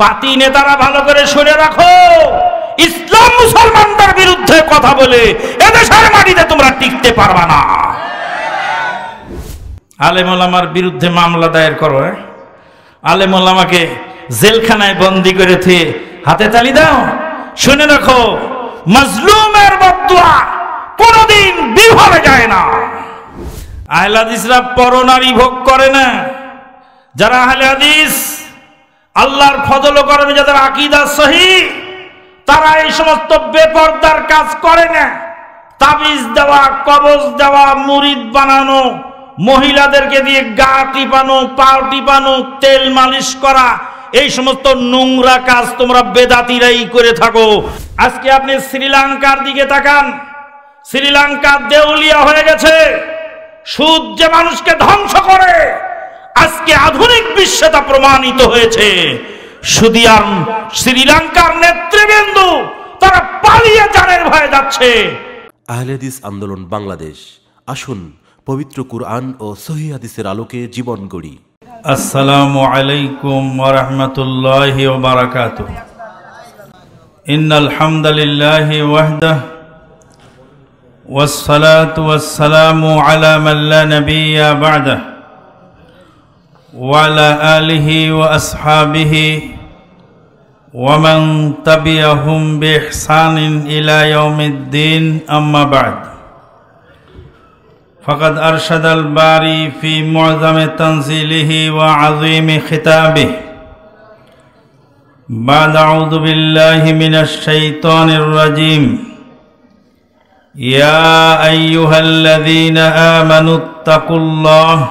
পাতি নেতারা ভালো করে শুনে রাখো ইসলাম মুসলমানদের বিরুদ্ধে কথা বলে এদেশের মাটিতে তোমরা টিকতে পারবা না মোলামার বিরুদ্ধে মামলা দায়ের করো হ্যাঁ? মোলামাকে জেলখানায় বন্দি করে থুয়ে হাতে তালি দাও শুনে রাখো মজলুমের বদুয়া কোনোদিন বিভাবে যায় না আহলাদিসরা পরনারী ভোগ করে না যারা আহলে হাদিস আল্লাহর ফজল করেন যাদের আকিদা সহি তারা এই সমস্ত বেপর্দার কাজ করে না তাবিজ দেওয়া কবজ দেওয়া মুরিদ বানানো মহিলাদেরকে দিয়ে গা টিপানো পা টিপানো তেল মালিশ করা এই সমস্ত নোংরা কাজ তোমরা বেদাতিরাই করে থাকো আজকে আপনি শ্রীলঙ্কার দিকে তাকান শ্রীলঙ্কা দেউলিয়া হয়ে গেছে সুদ যে মানুষকে ধ্বংস করে আজকে আধুনিক বিশ্বে তা প্রমাণিত হয়েছে সুদিয়ান শ্রীলঙ্কার নেতৃবৃন্দ তারা পালিয়ে জানের ভয়ে যাচ্ছে আহলেদিস আন্দোলন বাংলাদেশ আসুন পবিত্র কুরআন ও সহি হাদিসের আলোকে জীবন গড়ি আসসালামু আলাইকুম ওয়া রাহমাতুল্লাহি ওয়া বারাকাতুহু ইন্নাল হামদালিল্লাহি ওয়াহদাহু والصلاة والسلام على من لا نبي بعده وعلى آله وأصحابه ومن تبعهم بإحسان إلى يوم الدين أما بعد فقد أرشد الباري في معظم تنزيله وعظيم خطابه بعد أعوذ بالله من الشيطان الرجيم يا أيها الذين آمنوا اتقوا الله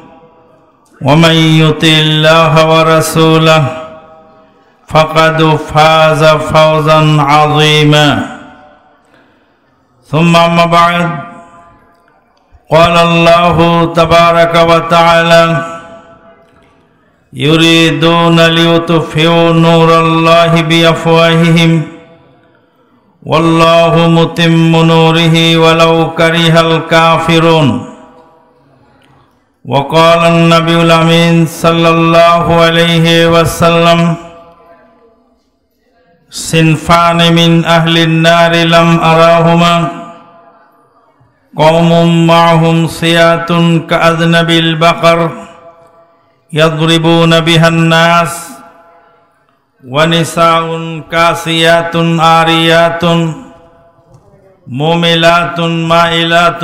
ومن يطع الله ورسوله فقد فاز فوزا عظيما ثم اما بعد قال الله تبارك وتعالى يريدون ليطفئوا نور الله بافواههم والله متم نوره ولو كره الكافرون وقال النبي الأمين صلى الله عليه وسلم صنفان من أهل النار لم أراهما قوم معهم صيات كأذنب البقر يضربون بها الناس ونساء كاسيات عاريات مملات مائلات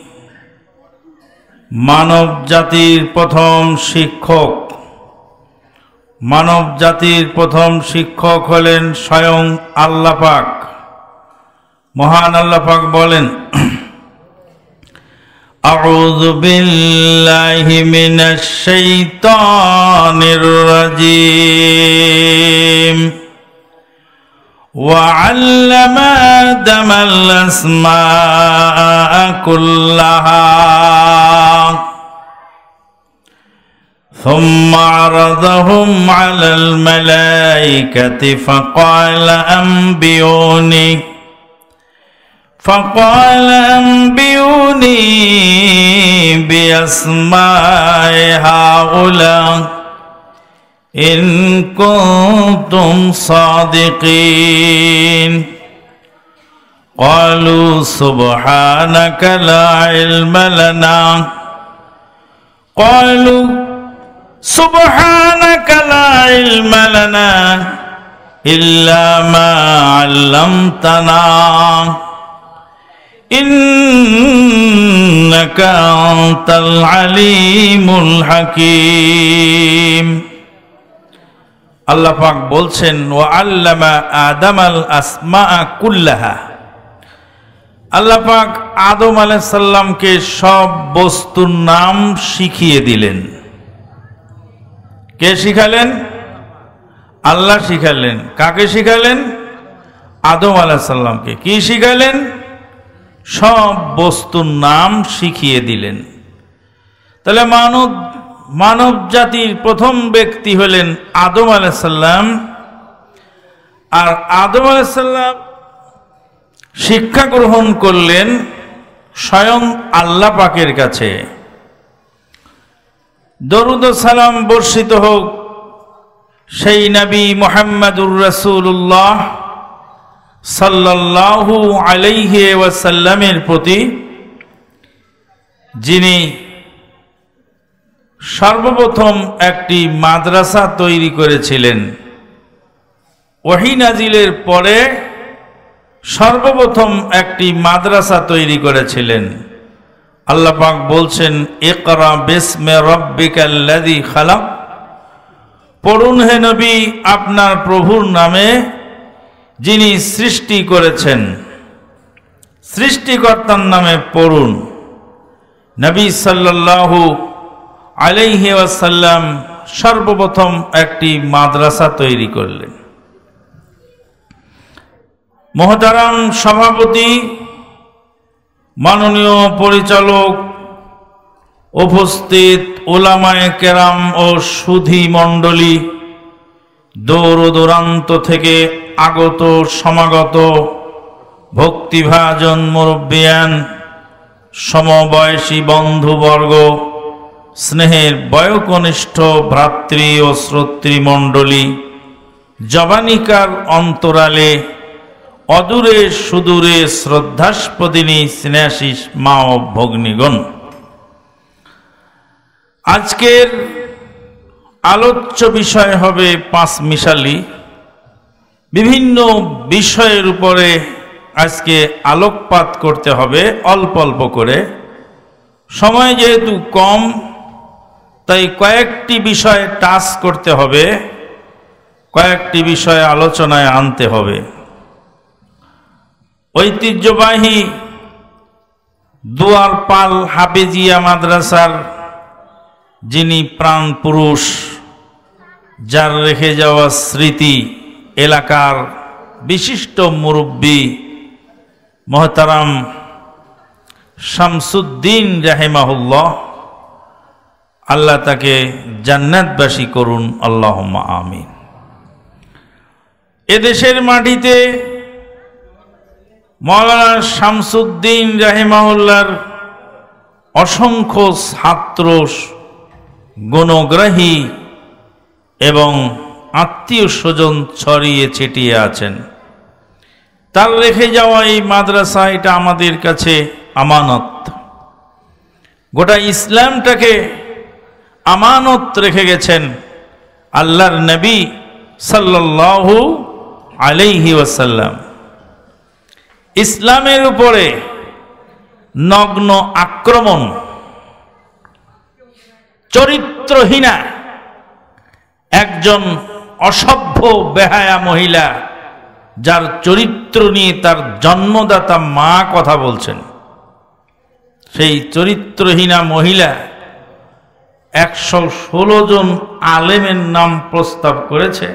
মানব জাতির প্রথম শিক্ষক মানব জাতির প্রথম শিক্ষক হলেন স্বয়ং আল্লাপাক মহান আল্লাপাক বলেন أعوذ بالله من الشيطان الرجيم وعلم آدم الأسماء كلها ثم عرضهم على الملائكة فقال أنبئوني فقال أنبئوني بأسماء هؤلاء إن كنتم صادقين قالوا سبحانك لا علم لنا قالوا سبحانك لا علم لنا إلا ما علمتنا إنك أنت العليم الحكيم আল্লাহ পাক বলছেন ও আল্লামা আদাম আল আসমা কুল্লাহা আল্লাহ পাক আদম আলাইসাল্লামকে সব বস্তুর নাম শিখিয়ে দিলেন কে শিখালেন আল্লাহ শিখালেন কাকে শিখালেন আদম আলাইসাল্লামকে কি শিখালেন সব বস্তুর নাম শিখিয়ে দিলেন তাহলে মানব মানব জাতির প্রথম ব্যক্তি হলেন আদম আলাইসাল্লাম আর আদম আলাইসাল্লাম শিক্ষা গ্রহণ করলেন স্বয়ং আল্লাহ পাকের কাছে দরুদ সালাম বর্ষিত হোক সেই নবী মোহাম্মদুর রসুল্লাহ সাল্লাহু আলাইহে ওয়াসাল্লামের প্রতি যিনি সর্বপ্রথম একটি মাদ্রাসা তৈরি করেছিলেন ওহিনাজিলের পরে সর্বপ্রথম একটি মাদ্রাসা তৈরি করেছিলেন আল্লাপাক বলছেন একরা বেসমে রব্বিকাল্লাদি খালাক পড়ুন হে নবী আপনার প্রভুর নামে যিনি সৃষ্টি করেছেন সৃষ্টিকর্তার নামে পড়ুন নবী সাল্লাল্লাহু আলাইহি ওয়াসাল্লাম সর্বপ্রথম একটি মাদ্রাসা তৈরি করলেন মহতারাম সভাপতি মাননীয় পরিচালক উপস্থিত ওলামায় কেরাম ও সুধি মণ্ডলী দৌড় দূরান্ত থেকে আগত সমাগত ভক্তিভাজন মুরব্বিয়ান সমবয়সী বন্ধুবর্গ স্নেহের বয়কনিষ্ঠ ভ্রাতৃ ও শ্রোতৃমণ্ডলী জবানিকার অন্তরালে অদূরে সুদূরে শ্রদ্ধাস্পদিনী স্নেহাশিস মা ও ভগ্নিগণ আজকের আলোচ্য বিষয় হবে পাঁচ মিশালি বিভিন্ন বিষয়ের উপরে আজকে আলোকপাত করতে হবে অল্প অল্প করে সময় যেহেতু কম তাই কয়েকটি বিষয়ে টাচ করতে হবে কয়েকটি বিষয়ে আলোচনায় আনতে হবে ঐতিহ্যবাহী দুয়ার পাল হাফেজিয়া মাদ্রাসার যিনি প্রাণ পুরুষ যার রেখে যাওয়া স্মৃতি এলাকার বিশিষ্ট মুরব্বী মহতারাম শামসুদ্দিন রাহেমাহুল্লাহ আল্লাহ তাকে জান্নাতবাসী করুন আল্লাহ আমিন এদেশের মাটিতে মৌলানা শামসুদ্দিন রাহেমাউল্লার অসংখ্য ছাত্র গণগ্রাহী এবং আত্মীয় স্বজন ছড়িয়ে ছিটিয়ে আছেন তার রেখে যাওয়া এই মাদ্রাসা এটা আমাদের কাছে আমানত গোটা ইসলামটাকে আমানত রেখে গেছেন আল্লাহর নবী সাল্লাল্লাহু আলাইহি ওয়াসাল্লাম ইসলামের উপরে নগ্ন আক্রমণ চরিত্রহীনা একজন অসভ্য বেহায়া মহিলা যার চরিত্র নিয়ে তার জন্মদাতা মা কথা বলছেন সেই চরিত্রহীনা মহিলা একশো ষোলো জন আলেমের নাম প্রস্তাব করেছে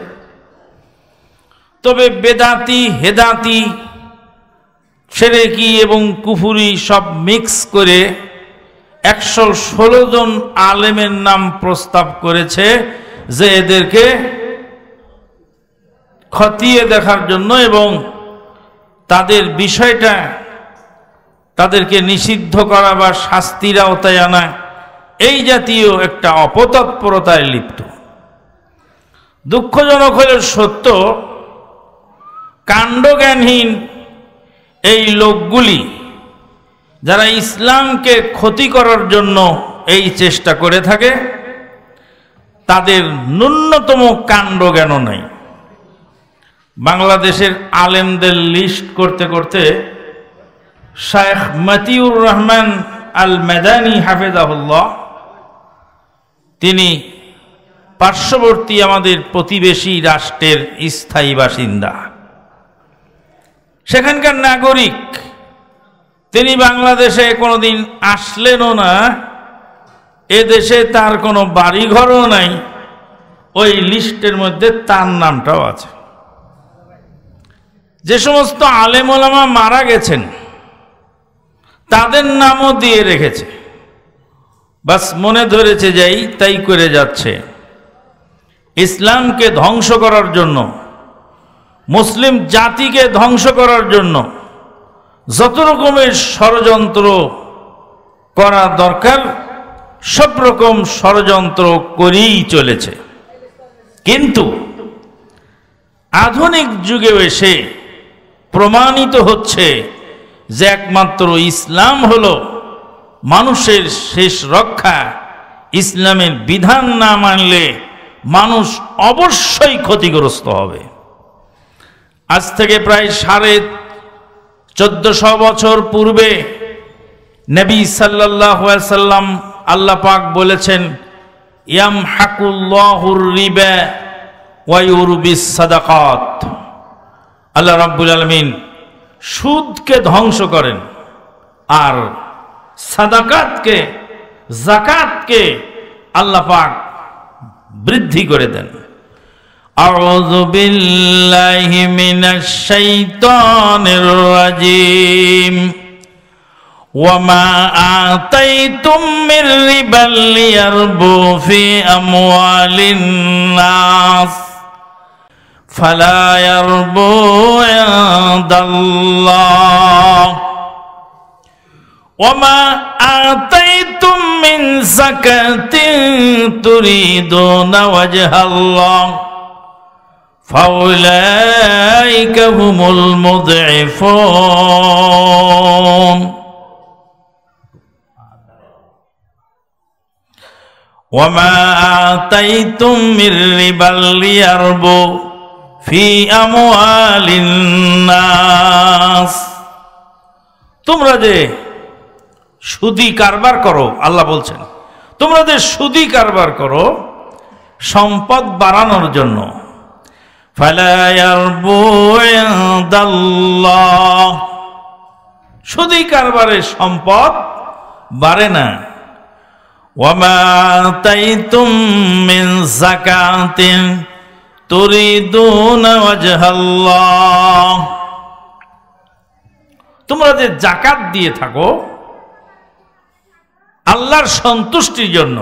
তবে বেদাতি হেদাতি ছেড়েকি এবং কুফুরি সব মিক্স করে একশো ষোলো জন আলেমের নাম প্রস্তাব করেছে যে এদেরকে খতিয়ে দেখার জন্য এবং তাদের বিষয়টা তাদেরকে নিষিদ্ধ করা বা শাস্তির আওতায় আনায় এই জাতীয় একটা অপতৎপরতায় লিপ্ত দুঃখজনক হল সত্য কাণ্ডজ্ঞানহীন এই লোকগুলি যারা ইসলামকে ক্ষতি করার জন্য এই চেষ্টা করে থাকে তাদের ন্যূনতম কাণ্ডজ্ঞান নেই বাংলাদেশের আলেমদের লিস্ট করতে করতে শায়েখ মতিউর রহমান আল মেদানি হাফেজাহুল্লাহ তিনি পার্শ্ববর্তী আমাদের প্রতিবেশী রাষ্ট্রের স্থায়ী বাসিন্দা সেখানকার নাগরিক তিনি বাংলাদেশে কোনোদিন আসলেনও না এ দেশে তার কোনো বাড়িঘরও নাই ওই লিস্টের মধ্যে তার নামটাও আছে যে সমস্ত আলেমোলামা মারা গেছেন তাদের নামও দিয়ে রেখেছে বাস মনে ধরেছে যাই তাই করে যাচ্ছে ইসলামকে ধ্বংস করার জন্য মুসলিম জাতিকে ধ্বংস করার জন্য যত রকমের ষড়যন্ত্র করা দরকার সব রকম ষড়যন্ত্র করেই চলেছে কিন্তু আধুনিক যুগে এসে প্রমাণিত হচ্ছে যে একমাত্র ইসলাম হলো মানুষের শেষ রক্ষা ইসলামের বিধান না মানলে মানুষ অবশ্যই ক্ষতিগ্রস্ত হবে আজ থেকে প্রায় সাড়ে চোদ্দশো বছর পূর্বে নবী সাল্লাহ সাল্লাম আল্লাহ পাক বলেছেন ইয়াম হাকুল্লাহুর রিবা আল্লাহ রব্বুল আলমিন সুদকে ধ্বংস করেন আর সাদাকাতকে জাকাতকে আল্লাহ পাক বৃদ্ধি করে দেন أعوذ بالله من الشيطان الرجيم وما آتيتم من ربا ليربو في أموال الناس فلا يربو عند الله وما آتيتم من زكاة تريدون وجه الله فأولئك هم المضعفون وما آتيتم من ربا ليربو في أموال الناس تم সুদি কারবার করো আল্লাহ বলছেন তোমরা যে সুদি কারবার করো সম্পদ বাড়ানোর জন্য সুদি কারবারের সম্পদ বাড়ে না তোমরা যে জাকাত দিয়ে থাকো আল্লাহর সন্তুষ্টির জন্য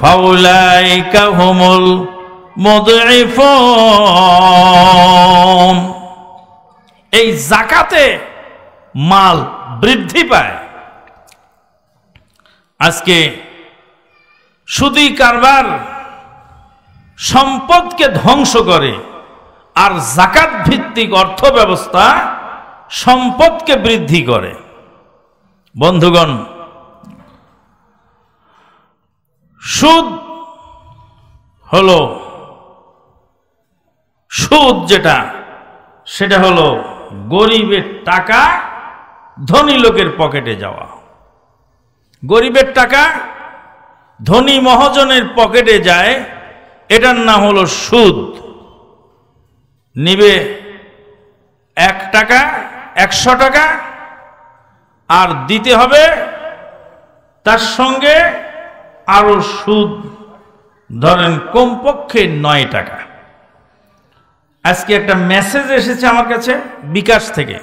ফাউলাইকা হোমল এই জাকাতে মাল বৃদ্ধি পায় আজকে সুদি কারবার সম্পদকে ধ্বংস করে আর জাকাত ভিত্তিক অর্থ ব্যবস্থা সম্পদকে বৃদ্ধি করে বন্ধুগণ সুদ হলো সুদ যেটা সেটা হলো গরিবের টাকা ধনী লোকের পকেটে যাওয়া গরিবের টাকা ধনী মহাজনের পকেটে যায় এটার নাম হলো সুদ নিবে এক টাকা একশো টাকা আর দিতে হবে তার সঙ্গে আরও সুদ ধরেন কমপক্ষে নয় টাকা আজকে একটা মেসেজ এসেছে আমার কাছে বিকাশ থেকে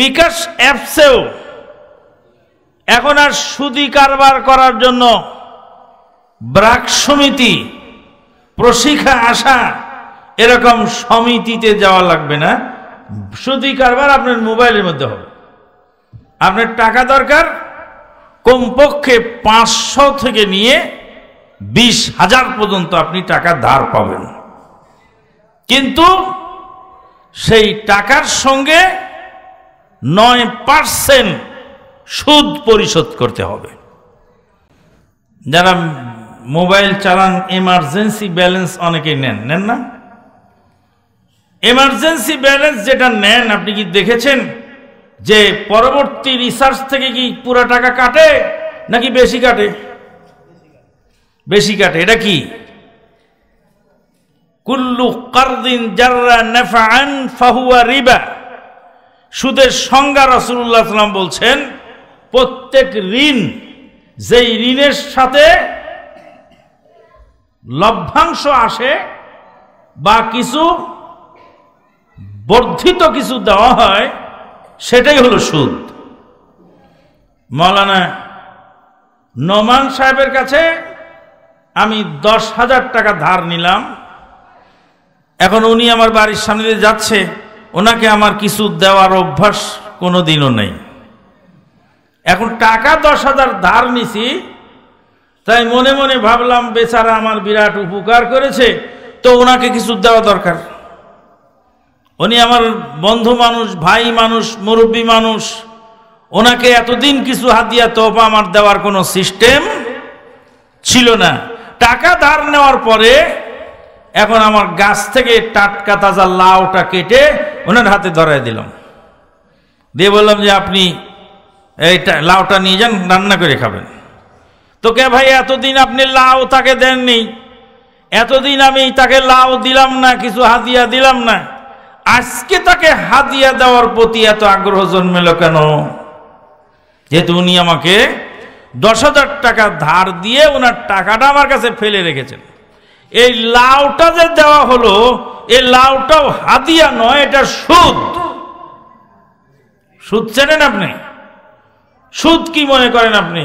বিকাশ অ্যাপসেও এখন আর সুদি কারবার করার জন্য ব্রাক সমিতি প্রশিক্ষা আসা এরকম সমিতিতে যাওয়া লাগবে না সুদি কারবার আপনার মোবাইলের মধ্যে হবে আপনার টাকা দরকার কমপক্ষে পাঁচশো থেকে নিয়ে বিশ হাজার পর্যন্ত আপনি টাকা ধার পাবেন কিন্তু সেই টাকার সঙ্গে নয় পার্সেন্ট সুদ পরিশোধ করতে হবে যারা মোবাইল চালান এমার্জেন্সি ব্যালেন্স অনেকেই নেন নেন না এমার্জেন্সি ব্যালেন্স যেটা নেন আপনি কি দেখেছেন যে পরবর্তী রিসার্চ থেকে কি পুরো টাকা কাটে নাকি বেশি কাটে বেশি কাটে এটা কি কুল্লু কারদিন জাররা নাফাআন ফাহুয়া রিবা সুদের সংজ্ঞা রাসুল্লাহ সাল্লাম বলছেন প্রত্যেক ঋণ যেই ঋণের সাথে লভ্যাংশ আসে বা কিছু বর্ধিত কিছু দেওয়া হয় সেটাই হলো সুদ মৌলানা নোমান সাহেবের কাছে আমি দশ হাজার টাকা ধার নিলাম এখন উনি আমার বাড়ির সামনে দিয়ে যাচ্ছে ওনাকে আমার কিছু দেওয়ার অভ্যাস কোনো দিনও নেই এখন টাকা দশ হাজার ধার নিছি তাই মনে মনে ভাবলাম বেচারা আমার বিরাট উপকার করেছে তো ওনাকে কিছু দেওয়া দরকার উনি আমার বন্ধু মানুষ ভাই মানুষ মুরব্বী মানুষ ওনাকে এতদিন কিছু হাতিয়া তোপা আমার দেওয়ার কোনো সিস্টেম ছিল না টাকা ধার নেওয়ার পরে এখন আমার গাছ থেকে টাটকা তাজা লাউটা কেটে ওনার হাতে ধরাই দিলাম দিয়ে বললাম যে আপনি এই লাউটা নিয়ে যান রান্না করে খাবেন তো কে ভাই এতদিন আপনি লাউ তাকে দেননি এতদিন আমি তাকে লাউ দিলাম না কিছু হাতিয়া দিলাম না আজকে তাকে হাদিয়া দেওয়ার প্রতি এত আগ্রহ জন্মেল কেন যেহেতু উনি আমাকে দশ হাজার টাকা ধার দিয়ে ওনার টাকাটা আমার কাছে ফেলে রেখেছেন এই লাউটা যে দেওয়া হলো এই লাউটাও হাদিয়া নয় এটা সুদ সুদ চেনেন আপনি সুদ কি মনে করেন আপনি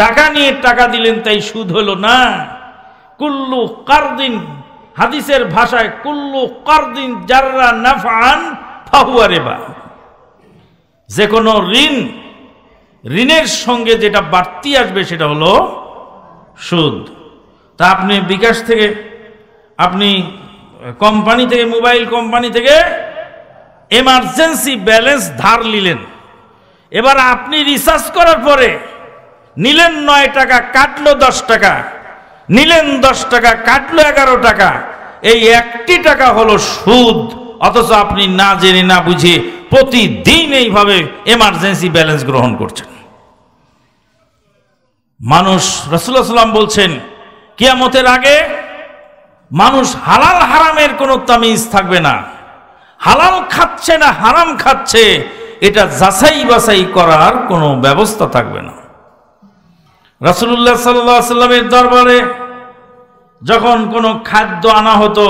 টাকা নিয়ে টাকা দিলেন তাই সুদ হলো না কুল্লু কার দিন হাদিসের ভাষায় কুল্লু করদিন জাররা নাফান ফাহুয়া রেবা যে কোনো ঋণ ঋণের সঙ্গে যেটা বাড়তি আসবে সেটা হলো সুদ তা আপনি বিকাশ থেকে আপনি কোম্পানি থেকে মোবাইল কোম্পানি থেকে এমার্জেন্সি ব্যালেন্স ধার নিলেন এবার আপনি রিচার্জ করার পরে নিলেন নয় টাকা কাটলো দশ টাকা নিলেন দশ টাকা কাটলো এগারো টাকা এই একটি টাকা হলো সুদ অথচ আপনি না জেনে না বুঝে প্রতিদিন এইভাবে এমার্জেন্সি ব্যালেন্স গ্রহণ করছেন মানুষ রসুল্লাহ সাল্লাম বলছেন কিয়ামতের আগে মানুষ হালাল হারামের কোনো তামিজ থাকবে না হালাল খাচ্ছে না হারাম খাচ্ছে এটা যাচাই বাছাই করার কোনো ব্যবস্থা থাকবে না রাসুল্লাহ সাল্লাহ সাল্লামের দরবারে যখন কোনো খাদ্য আনা হতো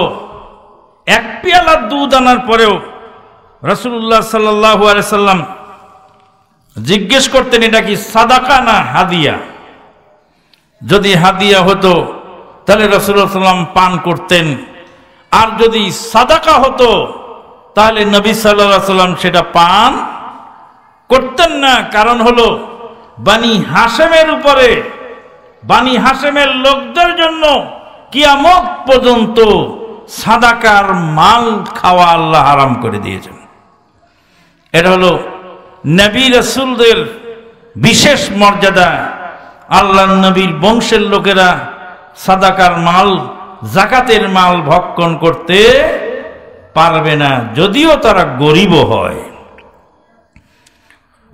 এক পেয়ালা দুধ আনার পরেও রসুল্লাহ সাল্লাহ সাল্লাম জিজ্ঞেস করতেন এটা কি সাদাকা না হাদিয়া যদি হাদিয়া হতো তাহলে রসুল্লাহ সাল্লাম পান করতেন আর যদি সাদাকা হতো তাহলে নবী সাল্লাহ সাল্লাম সেটা পান করতেন না কারণ হলো বানি হাসেমের উপরে বানি হাসেমের লোকদের জন্য কিয়ামত পর্যন্ত সাদাকার মাল খাওয়া আল্লাহ হারাম করে দিয়েছেন এটা হলো নবী রসুলদের বিশেষ মর্যাদা আল্লাহ নবীর বংশের লোকেরা সাদাকার মাল জাকাতের মাল ভক্ষণ করতে পারবে না যদিও তারা গরিব হয়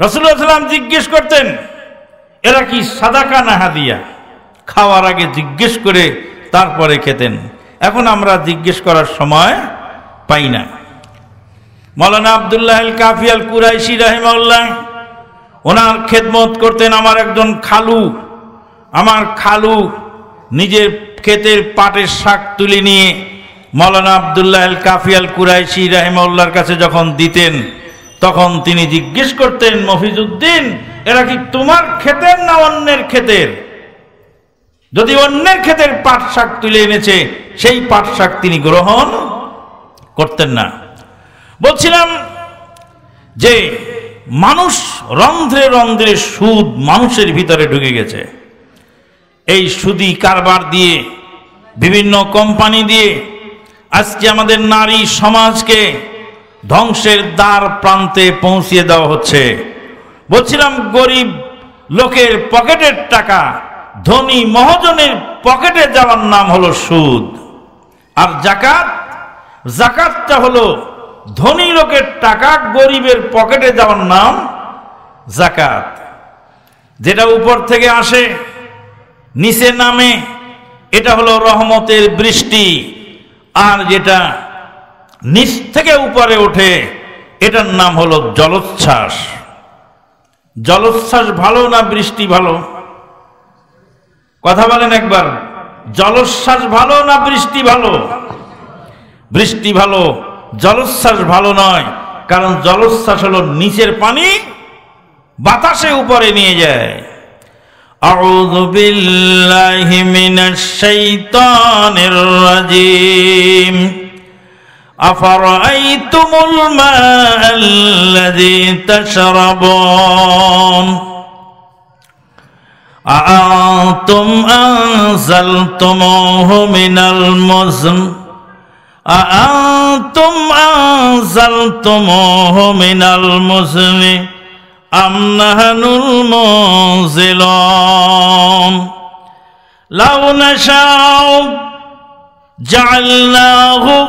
রসুল্লাহ সাল্লাম জিজ্ঞেস করতেন এরা কি সাদাকা না হাদিয়া খাওয়ার আগে জিজ্ঞেস করে তারপরে খেতেন এখন আমরা জিজ্ঞেস করার সময় পাই না মৌলানা আবদুল্লাহ কাফি আল কুরাইশি রাহেমাল্লাহ ওনার খেদমত করতেন আমার একজন খালু আমার খালু নিজের ক্ষেতের পাটের শাক তুলে নিয়ে মৌলানা আবদুল্লাহ কাফিয়াল কাফি আল কুরাইশি রাহেমাল্লাহর কাছে যখন দিতেন তখন তিনি জিজ্ঞেস করতেন মফিজুদ্দিন এরা কি তোমার ক্ষেতের না অন্যের ক্ষেতের যদি অন্যের ক্ষেতের পাট শাক তুলে এনেছে সেই পাট শাক তিনি গ্রহণ করতেন না বলছিলাম যে মানুষ রন্ধ্রে রন্ধ্রে সুদ মানুষের ভিতরে ঢুকে গেছে এই সুদি কারবার দিয়ে বিভিন্ন কোম্পানি দিয়ে আজকে আমাদের নারী সমাজকে ধ্বংসের দ্বার প্রান্তে পৌঁছিয়ে দেওয়া হচ্ছে বলছিলাম গরিব লোকের পকেটের টাকা ধনী মহাজনের পকেটে যাওয়ার নাম হলো সুদ আর জাকাত জাকাতটা হলো ধনী লোকের টাকা গরিবের পকেটে যাওয়ার নাম জাকাত যেটা উপর থেকে আসে নিচে নামে এটা হলো রহমতের বৃষ্টি আর যেটা নিচ থেকে উপরে ওঠে এটার নাম হলো জলোচ্ছ্বাস জলোচ্ছ্বাস ভালো না বৃষ্টি ভালো কথা বলেন একবার জলোচ্ছ্বাস ভালো না বৃষ্টি ভালো বৃষ্টি ভালো জলোচ্ছ্বাস ভালো নয় কারণ জলোচ্ছ্বাস হলো নিচের পানি বাতাসে উপরে নিয়ে যায় أعوذ بالله من الشيطان الرجيم أفرأيتم الماء الذي تشربون أأنتم أنزلتموه من المزن أأنتم أنزلتموه من المزن أم نحن المنزلون لو نشاء جعلناه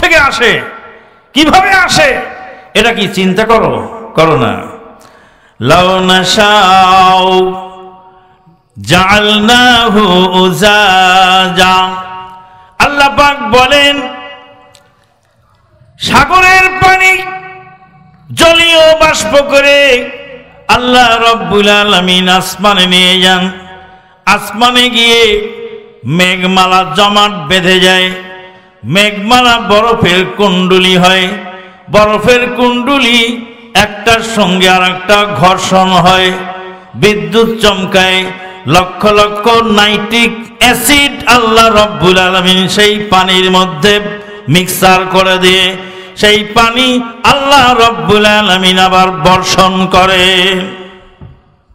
থেকে আসে কিভাবে আসে এটা কি চিন্তা করো করো না জাল না হো যা আল্লাহ পাক বলেন সাগরের পানি জলীয় বাষ্প করে আল্লাহ রব্বুল আলমিন আসমানে নিয়ে যান আসমানে গিয়ে মেঘমালা জমাট বেঁধে যায় মেঘমালা বরফের কুণ্ডুলি হয় বরফের কুণ্ডুলি একটার সঙ্গে আর একটা ঘর্ষণ হয় বিদ্যুৎ চমকায় লক্ষ লক্ষ নাইট্রিক অ্যাসিড আল্লাহ রব্বুল আলমিন সেই পানির মধ্যে মিক্সার করে দিয়ে সেই পানি আল্লাহ রব্বুল আলমিন আবার বর্ষণ করে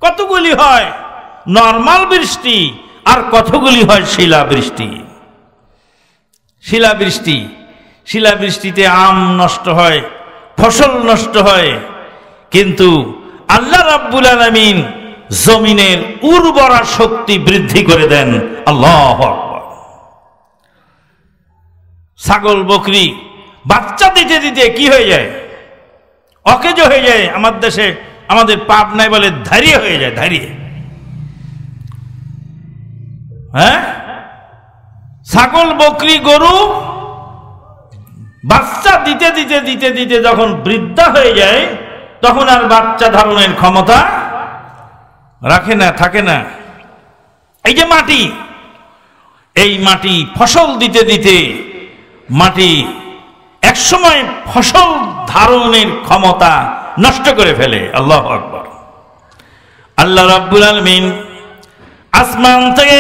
কতগুলি হয় নর্মাল বৃষ্টি আর কতগুলি হয় শিলা বৃষ্টি শিলাবৃষ্টি শিলাবৃষ্টিতে আম নষ্ট হয় ফসল নষ্ট হয় কিন্তু আল্লাহ রাব্বুল আলমিন জমিনের উর্বরা শক্তি বৃদ্ধি করে দেন আল্লাহ ছাগল বকরি বাচ্চা দিতে দিতে কি হয়ে যায় অকেজ হয়ে যায় আমার দেশে আমাদের পাপ নাই বলে ধারিয়ে হয়ে যায় ধারিয়ে হ্যাঁ ছাগল বকরি গরু বাচ্চা দিতে দিতে দিতে দিতে যখন বৃদ্ধা হয়ে যায় তখন আর বাচ্চা ধারণের ক্ষমতা রাখে না থাকে না এই যে মাটি এই মাটি ফসল দিতে দিতে মাটি একসময় ফসল ধারণের ক্ষমতা নষ্ট করে ফেলে আল্লাহ আকবর আল্লাহ রাব্বুল আলমিন আসমান থেকে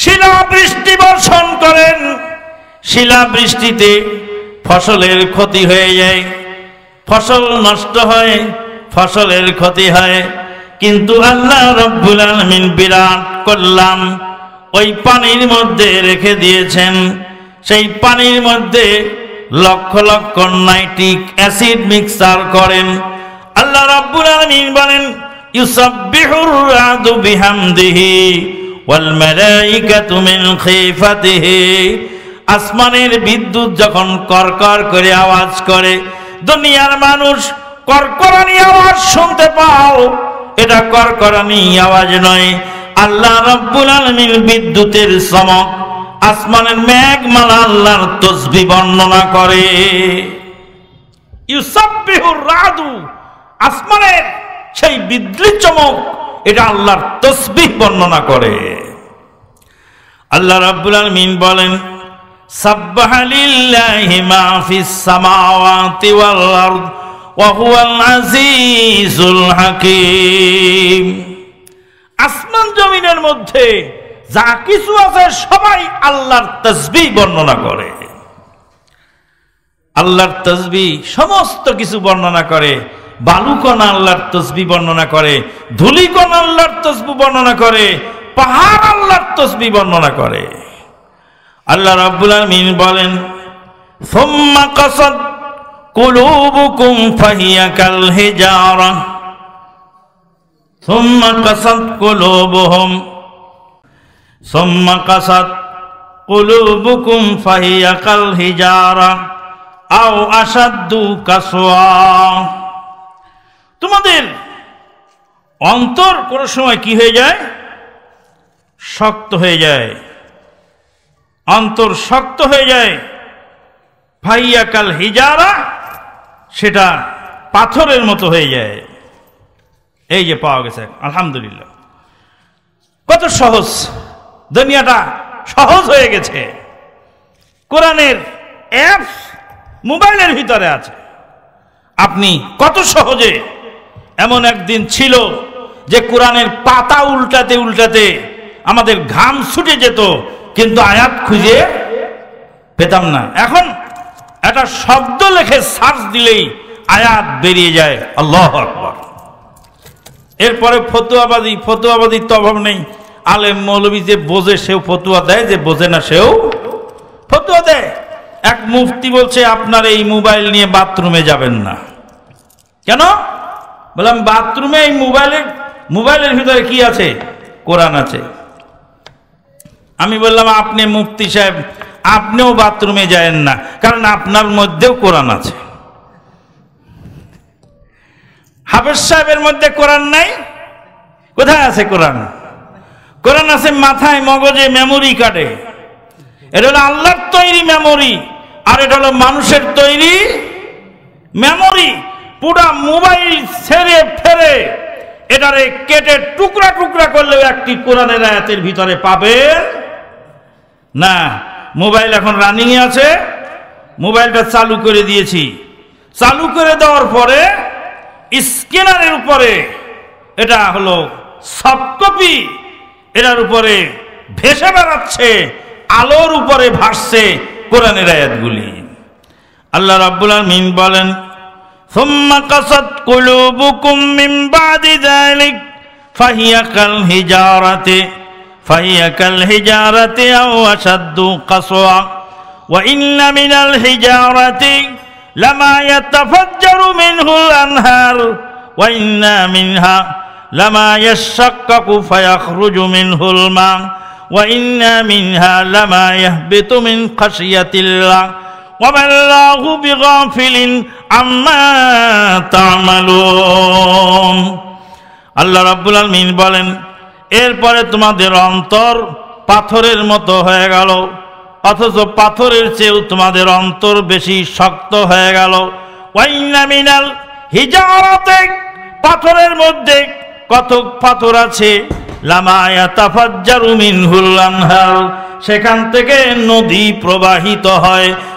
শিলা বৃষ্টি বর্ষণ করেন শিলা বৃষ্টিতে ফসলের ক্ষতি হয়ে যায় ফসল নষ্ট হয় ফসলের ক্ষতি হয় কিন্তু আল্লাহ রব্বুল আলমিন বিরাট করলাম ওই পানির মধ্যে রেখে দিয়েছেন সেই পানির মধ্যে লক্ষ লক্ষ নাইট্রিক অ্যাসিড মিক্সার করেন আল্লাহ রব্বুল আলমিন বলেন ইউসব বিহুর রাদু বিহামদিহি আসমানের বিদ্যুৎ যখন করকর করে আওয়াজ করে দুনিয়ার মানুষ করকরানি আওয়াজ শুনতে পাও এটা করকরানি আওয়াজ নয় আল্লাহ রব্বুল আলমীর বিদ্যুতের চমক আসমানের মেঘমালা আল্লাহর তসবি বর্ণনা করে ইউসাবিহুর রাদু আসমানের সেই বিদ্যুৎ চমক এটা আল্লাহর তসবিহ বর্ণনা করে আল্লাহ রাব্বুল আলমিন বলেন সাব্বাহালিল্লাহি মা ফিস সামাওয়াতি ওয়াল আরদ ওয়া হুয়াল আজিজুল হাকিম আসমান জমিনের মধ্যে যা কিছু আছে সবাই আল্লাহর তসবি বর্ণনা করে আল্লাহর তসবি সমস্ত কিছু বর্ণনা করে বালুকণা আল্লাহর তসবি বর্ণনা করে ধুলিকণা আল্লাহর তসবি বর্ণনা করে পাহাড় আল্লাহর তসবি বর্ণনা করে আল্লাহ রাব্বুল আমিন বলেন সোম্মা কসদ কুলুবুকুম ফাহিয়া কাল হিজারা সোম্মা কসদ কুলুবুহুম সোম্মা কসদ কুলুবুকুম ফাহিয়া কাল হিজারা আও আসাদ্দু কাসওয়া তোমাদের অন্তর কোনো সময় কি হয়ে যায় শক্ত হয়ে যায় অন্তর শক্ত হয়ে যায় ভাইয়াকাল হিজারা সেটা পাথরের মতো হয়ে যায় এই যে পাওয়া গেছে আলহামদুলিল্লাহ কত সহজ দুনিয়াটা সহজ হয়ে গেছে কোরআনের অ্যাপস মোবাইলের ভিতরে আছে আপনি কত সহজে এমন একদিন ছিল যে কোরআনের পাতা উল্টাতে উল্টাতে আমাদের ঘাম ছুটে যেত কিন্তু আয়াত খুঁজে পেতাম না এখন একটা শব্দ লেখে সার্চ দিলেই আয়াত বেরিয়ে যায় আল্লাহ আকবর এরপরে ফতুয়াবাদী ফতুয়াবাদীর তো অভাব নেই আলেম মৌলবী যে বোঝে সেও ফতুয়া দেয় যে বোঝে না সেও ফতুয়া দেয় এক মুফতি বলছে আপনার এই মোবাইল নিয়ে বাথরুমে যাবেন না কেন বললাম বাথরুমে এই মোবাইলের মোবাইলের ভিতরে কি আছে কোরআন আছে আমি বললাম আপনি মুফতি সাহেব আপনিও বাথরুমে যায়েন না কারণ আপনার মধ্যেও কোরআন আছে হাফেজ সাহেবের মধ্যে কোরআন নাই কোথায় আছে কোরআন কোরআন আছে মাথায় মগজে মেমোরি কার্ডে এটা হলো আল্লাহর তৈরি মেমোরি আর এটা হলো মানুষের তৈরি মেমোরি পুরা মোবাইল ছেড়ে ফেরে এটারে কেটে টুকরা টুকরা করলেও একটি কোরআনের আয়াতের ভিতরে পাবে না মোবাইল এখন এ আছে মোবাইলটা চালু করে দিয়েছি চালু করে দেওয়ার পরে স্ক্যানারের উপরে এটা হলো সফট কপি এটার উপরে ভেসে বেড়াচ্ছে আলোর উপরে ভাসছে কোরআনের আয়াতগুলি আল্লাহ রাব্বুল আমিন বলেন ثم قصد قلوبكم من بعد ذلك فهي كالهجارة فهي كالهجارة أو أشد قسوة وإن من الحجارة لما يتفجر منه الأنهار وإن منها لما يشقق فيخرج منه الماء وإن منها لما يهبط من خشية الله وما الله আল্লাহ রাব্বুল আলমিন বলেন এরপরে তোমাদের অন্তর পাথরের মতো হয়ে গেল অথচ পাথরের চেয়েও তোমাদের অন্তর বেশি শক্ত হয়ে গেল ওয়াইনামিনাল হিজারতে পাথরের মধ্যে কতক পাথর আছে লামায়া তাফাজ্জারু মিনহুল আনহার সেখান থেকে নদী প্রবাহিত হয়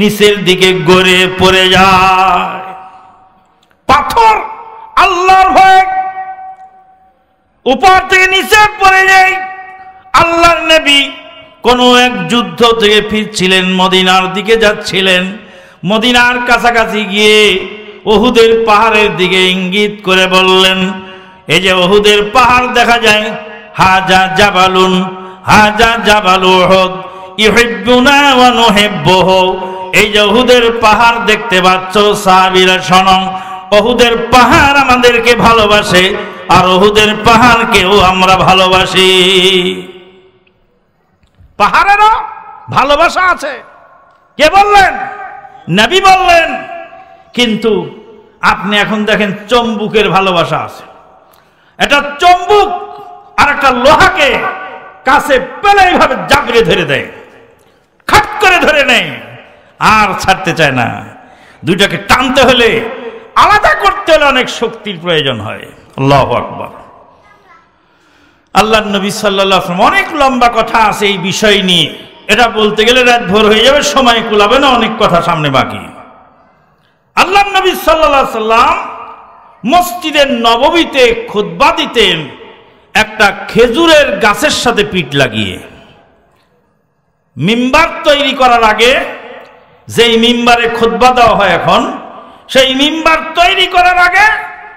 নিচের দিকে গড়ে পড়ে যায় পাথর আল্লাহর হয়ে উপর থেকে নিচে পড়ে যায় আল্লাহর নবী কোন এক যুদ্ধ থেকে ফিরছিলেন মদিনার দিকে যাচ্ছিলেন মদিনার কাছাকাছি গিয়ে ওহুদের পাহাড়ের দিকে ইঙ্গিত করে বললেন এই যে ওহুদের পাহাড় দেখা যায় হাজা জাবালুন হাজা জাবালু হদ না ওয়া নুহেব্বুহু এই যে অহুদের পাহাড় দেখতে পাচ্ছ সাহাবিরা সনং অহুদের পাহাড় আমাদেরকে ভালোবাসে আর অহুদের পাহাড়কেও আমরা ভালোবাসি পাহাড়েরও ভালোবাসা আছে কে বললেন নবী বললেন কিন্তু আপনি এখন দেখেন চম্বুকের ভালোবাসা আছে এটা চম্বুক আর একটা লোহাকে কাছে পেলে এইভাবে জাগড়ে ধরে দেয় খাট করে ধরে নেয় আর ছাড়তে চায় না দুইটাকে টানতে হলে আলাদা করতে হলে অনেক শক্তির প্রয়োজন হয় আল্লাহ আকবর আল্লাহ নবী সাল্লাহ অনেক লম্বা কথা আছে এই বিষয় নিয়ে এটা বলতে গেলে রাত ভোর হয়ে যাবে সময় কুলাবে না অনেক কথা সামনে বাকি আল্লাহ নবী সাল্লাহ সাল্লাম মসজিদের নবমীতে খুদ্া দিতেন একটা খেজুরের গাছের সাথে পিঠ লাগিয়ে মিম্বার তৈরি করার আগে যেই মিম্বারে খোদবা দেওয়া হয় এখন সেই মিম্বার তৈরি করার আগে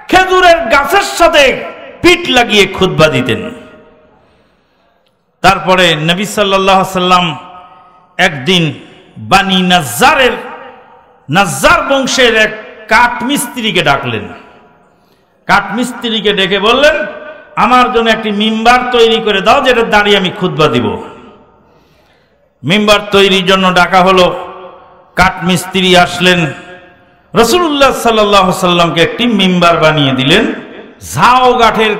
খেজুরের গাছের সাথে পিঠ লাগিয়ে খুদবা দিতেন তারপরে নবী সাল্লাহ সাল্লাম একদিন বানি নাজ্জারের নাজ্জার বংশের এক কাঠ মিস্ত্রিকে ডাকলেন কাঠ মিস্ত্রিকে ডেকে বললেন আমার জন্য একটি মিম্বার তৈরি করে দাও যেটা দাঁড়িয়ে আমি খুদবা দিব মিম্বার তৈরির জন্য ডাকা হলো কাঠমিস্ত্রি আসলেন রসুল্লাহ সাল্লাহ সাল্লামকে একটি মেম্বার বানিয়ে দিলেন ঝাও কাঠের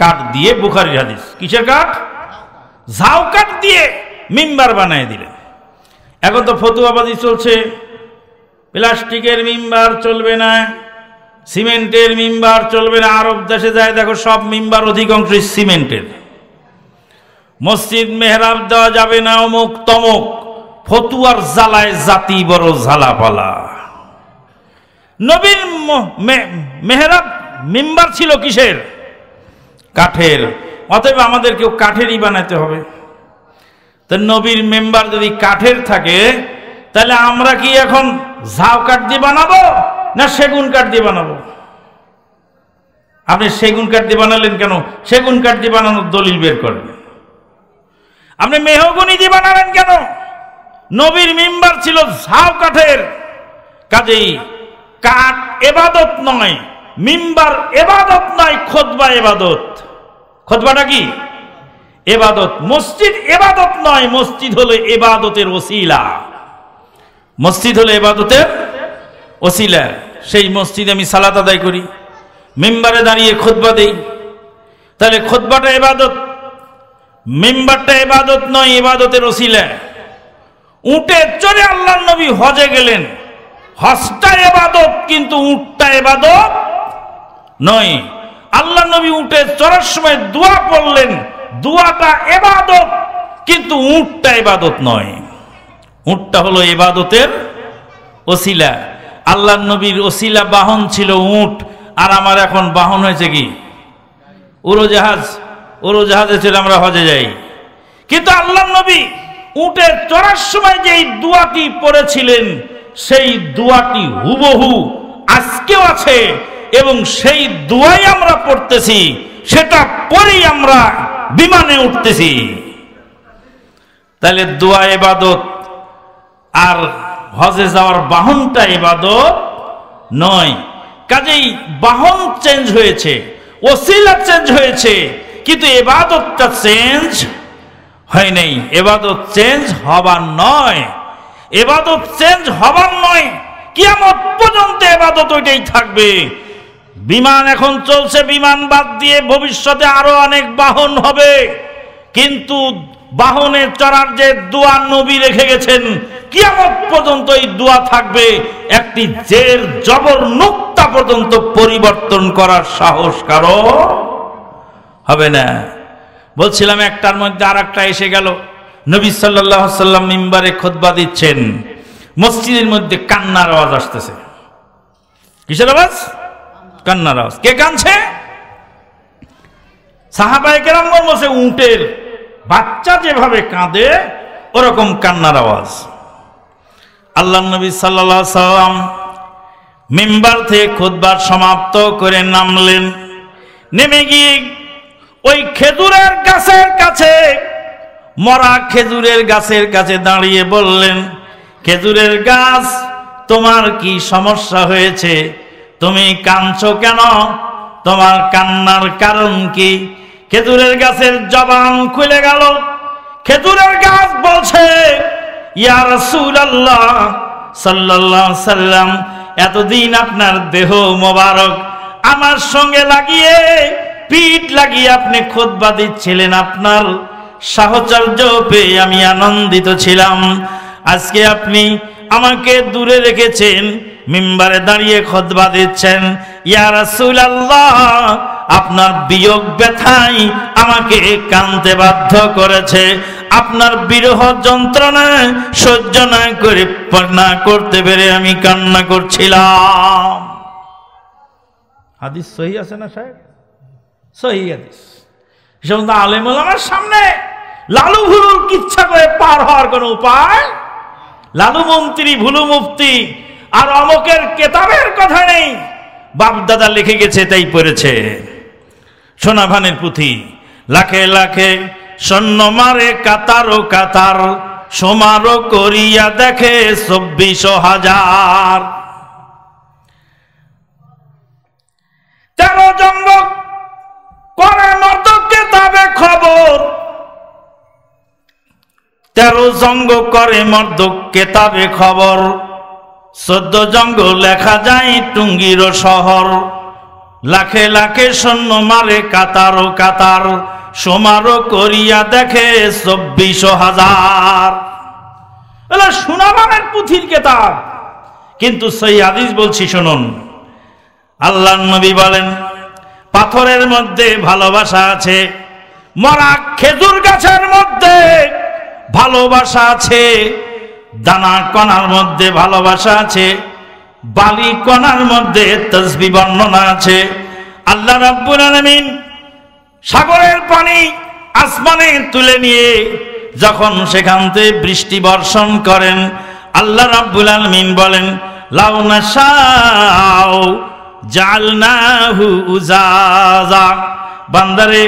কাঠ দিয়ে বুখারি হাদিস কিসের কাঠ ঝাও কাঠ দিয়ে মিম্বার বানিয়ে দিলেন এখন তো ফতুয়াবাদি চলছে প্লাস্টিকের মিম্বার চলবে না সিমেন্টের মিম্বার চলবে না আরব দেশে যায় দেখো সব মিম্বার অধিকাংশ সিমেন্টের মসজিদ মেহরাব দেওয়া যাবে না অমুক তমুক ফতুয়ার জ্বালায় জাতি বড় ঝালাপালা নবীন মেহরাব মেম্বার ছিল কিসের কাঠের অতএব আমাদেরকেও কাঠেরই বানাতে হবে তো নবীর মেম্বার যদি কাঠের থাকে তাহলে আমরা কি এখন ঝাউ কাঠ দিয়ে বানাবো না সেগুন কাঠ দিয়ে বানাবো আপনি সেগুন কাঠ দিয়ে বানালেন কেন সেগুন কাঠ দিয়ে বানানোর দলিল বের করবে আপনি মেহগুনি দিয়ে বানালেন কেন নবীর মেম্বার ছিল ঝাউ কাঠের কাজেই কাঠ এবাদত নয় মিম্বার এবাদত নয় খোদবা এবাদত খোদবাটা কি এবাদত মসজিদ এবাদত নয় মসজিদ হলো এবাদতের ওসিলা মসজিদ হলো এবাদতের ওসিলা সেই মসজিদে আমি সালাত আদায় করি মেম্বারে দাঁড়িয়ে খোদবা দেই তাহলে খোদবাটা এবাদত মেম্বারটা এবাদত নয় এবাদতের ওসিলা উঁটে চড়ে আল্লাহ নবী হজে গেলেন হজটা এবাদত কিন্তু উঁটটা এবাদত নয় আল্লাহ নবী উঠে চড়ার সময় দোয়া পড়লেন দোয়াটা এবাদত কিন্তু উঁটটা এবাদত নয় উঁটটা হলো এবাদতের ওসিলা আল্লাহ নবীর ওসিলা বাহন ছিল উঁট আর আমার এখন বাহন হয়েছে কি উড়োজাহাজ উড়োজাহাজে ছিল আমরা হজে যাই কিন্তু আল্লাহ নবী উটের চড়ার সময় যেই দোয়াটি পড়েছিলেন সেই দোয়াটি হুবহু আজকেও আছে এবং সেই দোয়াই আমরা পড়তেছি সেটা পরেই আমরা বিমানে উঠতেছি তাহলে দোয়া এবাদত আর হজে যাওয়ার বাহনটা এবাদত নয় কাজেই বাহন চেঞ্জ হয়েছে ওসিলা চেঞ্জ হয়েছে কিন্তু এবাদতটা চেঞ্জ হয় নেই এবাদত চেঞ্জ হবার নয় এবাদত চেঞ্জ হবার নয় কিয়ামত পর্যন্ত এবাদত ওইটাই থাকবে বিমান এখন চলছে বিমান বাদ দিয়ে ভবিষ্যতে আরো অনেক বাহন হবে কিন্তু বাহনে চড়ার যে দোয়া নবী রেখে গেছেন কিয়ামত পর্যন্ত এই দোয়া থাকবে একটি জের জবর নুক্তা পর্যন্ত পরিবর্তন করার সাহস কারো হবে না বলছিলাম একটার মধ্যে আর একটা এসে গেল নবী সাল্লাহ সাল্লাম মিম্বারে খোদবা দিচ্ছেন মসজিদের মধ্যে কান্নার আওয়াজ আসতেছে কিসের আওয়াজ কান্নার আওয়াজ কে কানছে সাহাবাই কেরাম বলছে উটের বাচ্চা যেভাবে কাঁদে ওরকম কান্নার আওয়াজ আল্লাহ নবী সাল্লাম মেম্বার থেকে খোদবার সমাপ্ত করে নামলেন নেমে গিয়ে ওই খেজুরের গাছের কাছে মরা খেজুরের গাছের কাছে দাঁড়িয়ে বললেন খেজুরের গাছ তোমার কি সমস্যা হয়েছে তুমি কাঁদছ কেন তোমার কান্নার কারণ কি খেজুরের গাছের জবান খুলে গেল খেজুরের গাছ বলছে ইয়ার আল্লাহ সাল্লাহ সাল্লাম এতদিন আপনার দেহ মোবারক আমার সঙ্গে লাগিয়ে পিঠ লাগিয়ে আপনি খোদবা দিচ্ছিলেন আপনার সাহচর্য পেয়ে আমি আনন্দিত ছিলাম আজকে আপনি আমাকে দূরে রেখেছেন মিম্বারে দাঁড়িয়ে খোদবা দিচ্ছেন ইয়ারসুল আল্লাহ আপনার বিয়োগ ব্যথাই আমাকে কানতে বাধ্য করেছে আপনার বিরহ যন্ত্রণায় সহ্য না করে না করতে পেরে আমি কান্না করছিলাম হাদিস সহি আছে না সাহেব সহি হাদিস সমস্ত আলেমার সামনে লালু ভুলুর কিচ্ছা করে পার হওয়ার কোন উপায় লালু মন্ত্রী ভুলু মুফতি আর অমকের কেতাবের কথা নেই বাপদাদা লিখে গেছে তাই পড়েছে সোনাভানের পুঁথি লাখে লাখে সৈন্য মারে কাতার ও কাতার সমার করিয়া দেখে চব্বিশ হাজার তেরো জঙ্গ পরে মতো কেতাবে খবর তেরো জঙ্গ করে মর্দ কেতাবে খবর চোদ্দ জঙ্গ লেখা যায় টুঙ্গির শহর লাখে লাখে সৈন্য মারে কাতার ও কাতার সোমারও করিয়া দেখে চব্বিশ হাজার সুনামানের পুঁথির কেতাব কিন্তু সেই আদিস বলছি শুনুন আল্লাহ নবী বলেন পাথরের মধ্যে ভালোবাসা আছে মরা খেজুর গাছের মধ্যে ভালোবাসা আছে দানা কণার মধ্যে ভালোবাসা আছে বালি কণার মধ্যে তসবি বর্ণনা আছে আল্লাহ রাব্বুল আলমিন সাগরের পানি আসমানে তুলে নিয়ে যখন সেখান থেকে বৃষ্টি বর্ষণ করেন আল্লাহ রাব্বুল আলমিন বলেন লাউনা শাও জালনাহু উজাজা বান্দারে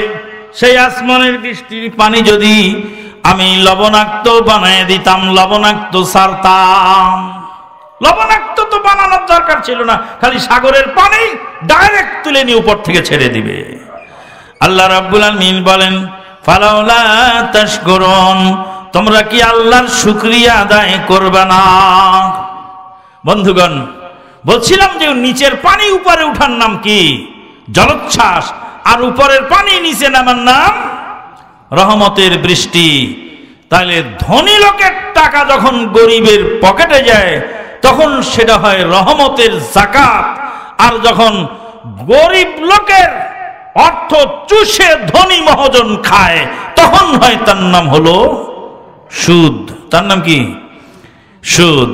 সেই আসমানের বৃষ্টির পানি যদি আমি লবণাক্ত বানিয়ে দিতাম লবণাক্ত সারতাম লবণাক্ত তো বানানোর দরকার ছিল না খালি সাগরের পানি ডাইরেক্ট তুলে নিয়ে উপর থেকে ছেড়ে দিবে আল্লাহ রাব্বুল আলমিন বলেন ফালাউলা তাশকুরুন তোমরা কি আল্লাহর শুকরিয়া আদায় করবে না বন্ধুগণ বলছিলাম যে নিচের পানি উপরে উঠার নাম কি জলোচ্ছ্বাস আর উপরের পানি নিচে নামার নাম রহমতের বৃষ্টি তাহলে ধনী লোকের টাকা যখন গরিবের পকেটে যায় তখন সেটা হয় রহমতের জাকাত আর যখন গরিব লোকের অর্থ চুষে ধনী মহাজন খায় তখন হয় তার নাম হলো সুদ তার নাম কি সুদ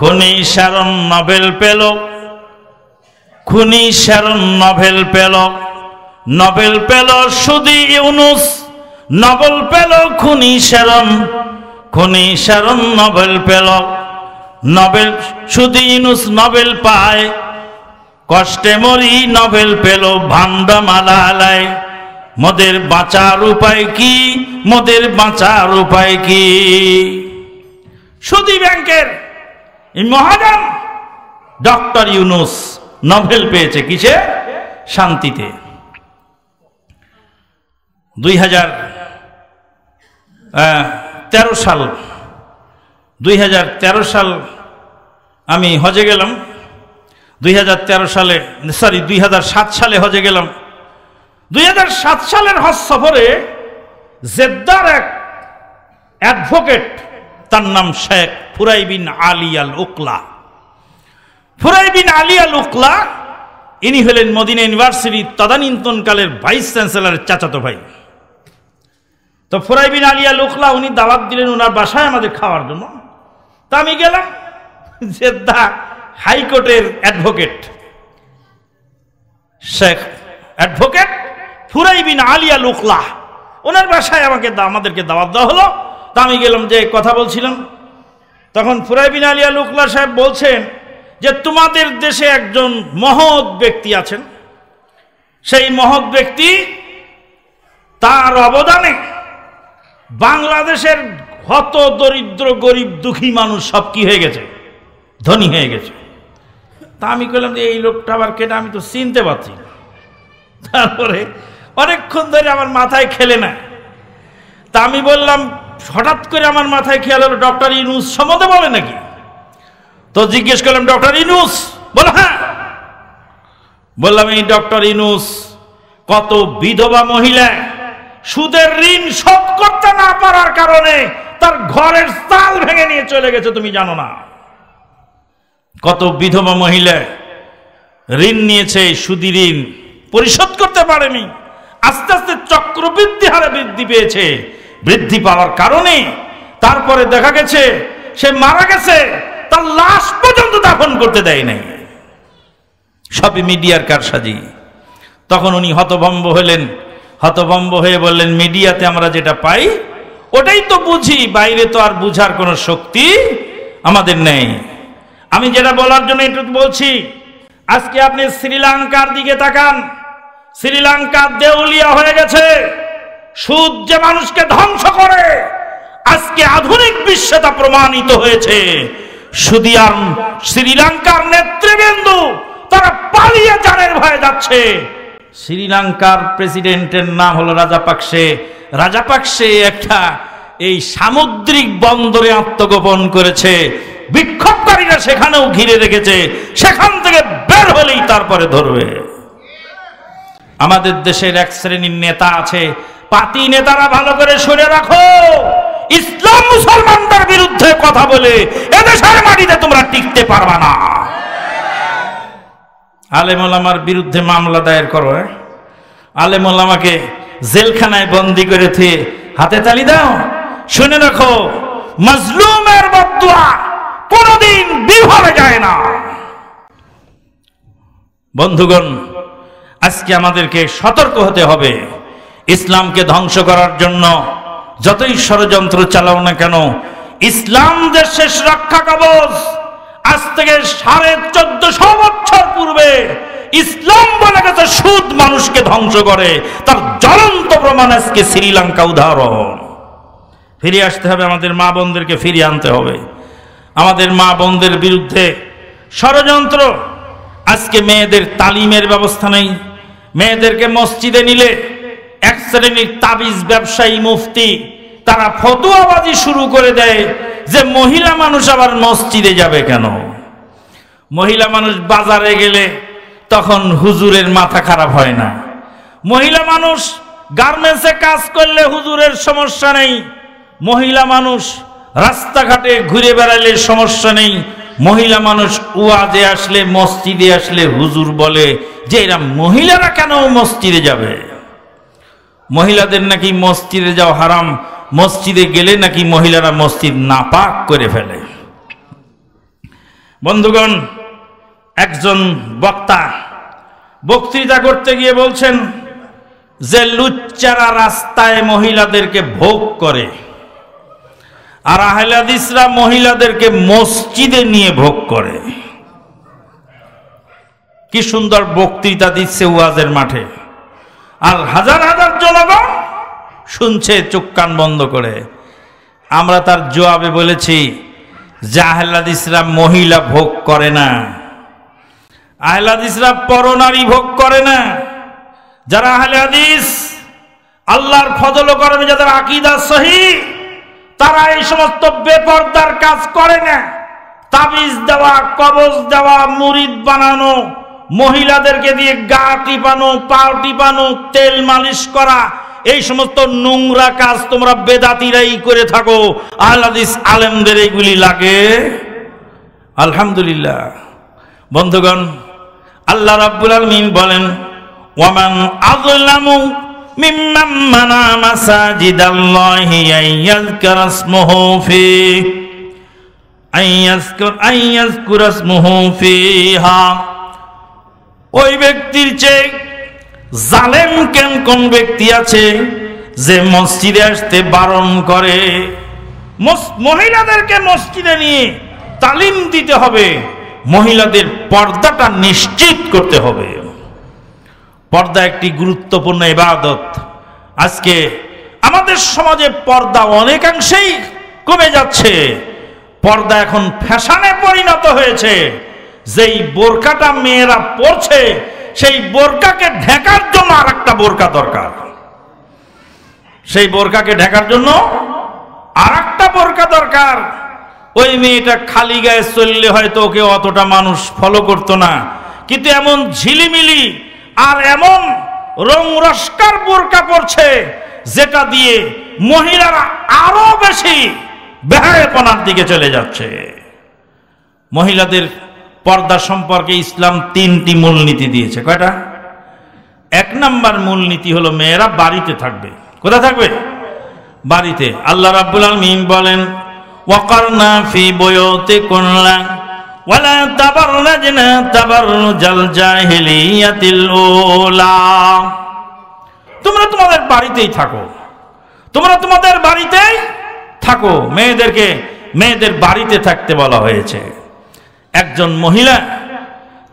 খুনি শরণ নভেল পেল খুনি শরণ নভেল পেল নভেল পেল সুদি ইউনুস নভেল পেল খুনি শরণ খুনি শরণ নভেল পেল নভেল সুদি ইউনুস নভেল পায় কষ্টে মরি নভেল পেল ভান্ডমালা আলায় মদের বাঁচার উপায় কি মদের বাঁচার উপায় কি সুদি ব্যাংকের এই ডক্টর ইউনুস নভেল পেয়েছে কিসে শান্তিতে দুই হাজার তেরো সাল দুই হাজার তেরো সাল আমি হজে গেলাম দুই হাজার তেরো সালে সরি দুই হাজার সাত সালে হজে গেলাম দুই হাজার সাত সালের হজ সফরে জেদ্দার এক অ্যাডভোকেট তার নাম শেখ ফুরাইবিন আলী আল উকলা ফুরাইবিন আলী আল উকলা ইনি হলেন মদিনা ইউনিভার্সিটির তদানীন্তনকালের ভাইস চ্যান্সেলরের চাচাতো ভাই তো ফুরাইবিন আলিয়া উকলা উনি দাওয়াত দিলেন ওনার বাসায় আমাদের খাওয়ার জন্য তা আমি গেলাম যে দা হাইকোর্টের অ্যাডভোকেট শেখ অ্যাডভোকেট ফুরাইবিন আলিয়া লুকলা ওনার বাসায় আমাকে আমাদেরকে দাওয়াত দেওয়া হলো তা আমি গেলাম যে কথা বলছিলাম তখন ফুরাইবিন আলিয়া লুকলা সাহেব বলছেন যে তোমাদের দেশে একজন মহৎ ব্যক্তি আছেন সেই মহৎ ব্যক্তি তার অবদানে বাংলাদেশের হত দরিদ্র গরিব দুঃখী মানুষ সব কি হয়ে গেছে ধনী হয়ে গেছে তা আমি কইলাম যে এই লোকটা আবার কেটে আমি তো চিনতে পারছি তারপরে অনেকক্ষণ ধরে আমার মাথায় খেলে না তা আমি বললাম হঠাৎ করে আমার মাথায় খেয়াল হলো ডক্টর ইনুস সম্বন্ধে বলে নাকি তো জিজ্ঞেস করলাম ডক্টর ইনুস বলো হ্যাঁ বললাম এই ডক্টর ইনুস কত বিধবা মহিলা সুদের ঋণ শোধ করতে না পারার কারণে তার ঘরের চাল ভেঙে নিয়ে চলে গেছে তুমি জানো না কত বিধবা মহিলা ঋণ নিয়েছে সুদি ঋণ পরিশোধ করতে পারেনি আস্তে আস্তে চক্রবৃদ্ধি হারে বৃদ্ধি পেয়েছে বৃদ্ধি পাওয়ার কারণে তারপরে দেখা গেছে সে মারা গেছে তার লাশ পর্যন্ত দাফন করতে দেয় নাই সবই মিডিয়ার কারসাজি তখন উনি হতভম্ব হলেন হতভম্ব হয়ে বললেন মিডিয়াতে আমরা যেটা পাই ওটাই তো বুঝি বাইরে তো আর বুঝার কোনো শক্তি আমাদের নেই আমি যেটা বলার জন্য একটু বলছি আজকে আপনি শ্রীলঙ্কার দিকে তাকান শ্রীলঙ্কা দেউলিয়া হয়ে গেছে সুদ যে মানুষকে ধ্বংস করে আজকে আধুনিক বিশ্বে তা প্রমাণিত হয়েছে সুদিয়ান শ্রীলঙ্কার নেতৃবৃন্দ তারা পালিয়ে জানের ভয়ে যাচ্ছে শ্রীলঙ্কার প্রেসিডেন্টের নাম হলো রাজাপাকসে রাজাপাকসে একটা এই সামুদ্রিক বন্দরে আত্মগোপন করেছে বিক্ষোভকারীরা সেখানেও ঘিরে রেখেছে সেখান থেকে বের হলেই তারপরে ধরবে আমাদের দেশের এক শ্রেণীর নেতা আছে পাতি নেতারা ভালো করে শুনে রাখো ইসলাম মুসলমানদের বিরুদ্ধে কথা বলে এদেশের মাটিতে তোমরা টিকতে পারবা না আলেমুলামার বিরুদ্ধে মামলা দায়ের করো হ্যাঁ? আলেমুলামাকে জেলখানায় বন্দি করে থে হাতে তালি দাও শুনে রাখো মজলুমের বদুয়া কোনোদিন বিভাবে যায় না বন্ধুগণ আজকে আমাদেরকে সতর্ক হতে হবে ইসলামকে ধ্বংস করার জন্য যতই ষড়যন্ত্র চালাও না কেন ইসলাম দেশ শেষ রক্ষা কবচ আজ থেকে সাড়ে চোদ্দশো বছর পূর্বে ইসলাম বলে গেছে সুদ মানুষকে ধ্বংস করে তার জ্বলন্ত প্রমাণ আজকে শ্রীলঙ্কা উদাহরণ ফিরে আসতে হবে আমাদের মা বোনদেরকে ফিরিয়ে আনতে হবে আমাদের মা বোনদের বিরুদ্ধে ষড়যন্ত্র আজকে মেয়েদের তালিমের ব্যবস্থা নেই মেয়েদেরকে মসজিদে নিলে শ্রেণীর তাবিজ ব্যবসায়ী মুফতি তারা ফতুয়াবাজি শুরু করে দেয় যে মহিলা মানুষ আবার মসজিদে যাবে কেন মহিলা মানুষ বাজারে গেলে তখন হুজুরের মাথা খারাপ হয় না মহিলা মানুষ গার্মেন্টসে কাজ করলে হুজুরের সমস্যা নেই মহিলা মানুষ রাস্তাঘাটে ঘুরে বেড়ালে সমস্যা নেই মহিলা মানুষ উয়াজে আসলে মসজিদে আসলে হুজুর বলে যে এরা মহিলারা কেন মসজিদে যাবে মহিলাদের নাকি মসজিদে যাও হারাম মসজিদে গেলে নাকি মহিলারা মসজিদ না পাক করে ফেলে বন্ধুগণ একজন বক্তা বক্তৃতা করতে গিয়ে বলছেন যে লুচ্চারা রাস্তায় মহিলাদেরকে ভোগ করে আর আহলাদিসরা মহিলাদেরকে মসজিদে নিয়ে ভোগ করে কি সুন্দর বক্তৃতা দিচ্ছে ওয়াজের মাঠে আর হাজার হাজার জনগণ শুনছে চোখ কান বন্ধ করে আমরা তার জবাবে বলেছি যে ইসরাম মহিলা ভোগ করে না আহলাদ ইসলাম পরনারী ভোগ করে না যারা আহলাদিস আল্লাহর ফজল করেন যাদের আকিদা সহি তারা এই সমস্ত বেপর্দার কাজ করে না তাবিজ দেওয়া কবজ দেওয়া মুরিদ বানানো মহিলাদেরকে দিয়ে গা টিপানো পা টিপানো তেল মালিশ করা এই সমস্ত নোংরা কাজ তোমরা বেদাতিরাই করে থাকো আল্লাদিস আলেমদের এইগুলি লাগে আলহামদুলিল্লাহ বন্ধুগণ আল্লাহ রাব্বুল আলমিন বলেন ওয়ামান আজলামু মিম্মান মানা মাসাজিদাল্লাহি আইয়াযকার ইসমুহু ফি আইয়াযকুর আইয়াযকুর ইসমুহু ফিহা ওই ব্যক্তির চেয়ে জালেম কেন কোন ব্যক্তি আছে যে মসজিদে আসতে বারণ করে মহিলাদেরকে মসজিদে নিয়ে তালিম দিতে হবে মহিলাদের পর্দাটা নিশ্চিত করতে হবে পর্দা একটি গুরুত্বপূর্ণ ইবাদত আজকে আমাদের সমাজে পর্দা অনেকাংশেই কমে যাচ্ছে পর্দা এখন ফ্যাশনে পরিণত হয়েছে যেই বোরকাটা মেয়েরা পরছে সেই বোরকাকে ঢেকার জন্য আর একটা বোরকা দরকার সেই বোরকাকে ঢেকার জন্য আর একটা বোরকা দরকার ওই মেয়েটা খালি গায়ে চললে হয়তো ওকে অতটা মানুষ ফলো করতো না কিন্তু এমন ঝিলিমিলি আর এমন রং রস্কার বোরকা পড়ছে যেটা দিয়ে মহিলারা আরো বেশি বেহায়পনার দিকে চলে যাচ্ছে মহিলাদের পর্দা সম্পর্কে ইসলাম তিনটি মূলনীতি দিয়েছে কয়টা এক নাম্বার মূলনীতি হলো মেয়েরা বাড়িতে থাকবে কোথায় থাকবে বাড়িতে আল্লাহ রাব্বুল আলমিন বলেন ওয়াকারনা ফি বয়তে কোনলা ওয়ালা তাবারনাজনা তাবাররুজাল জাহিলিয়াতিল ওলা তোমরা তোমাদের বাড়িতেই থাকো তোমরা তোমাদের বাড়িতেই থাকো মেয়েদেরকে মেয়েদের বাড়িতে থাকতে বলা হয়েছে একজন মহিলা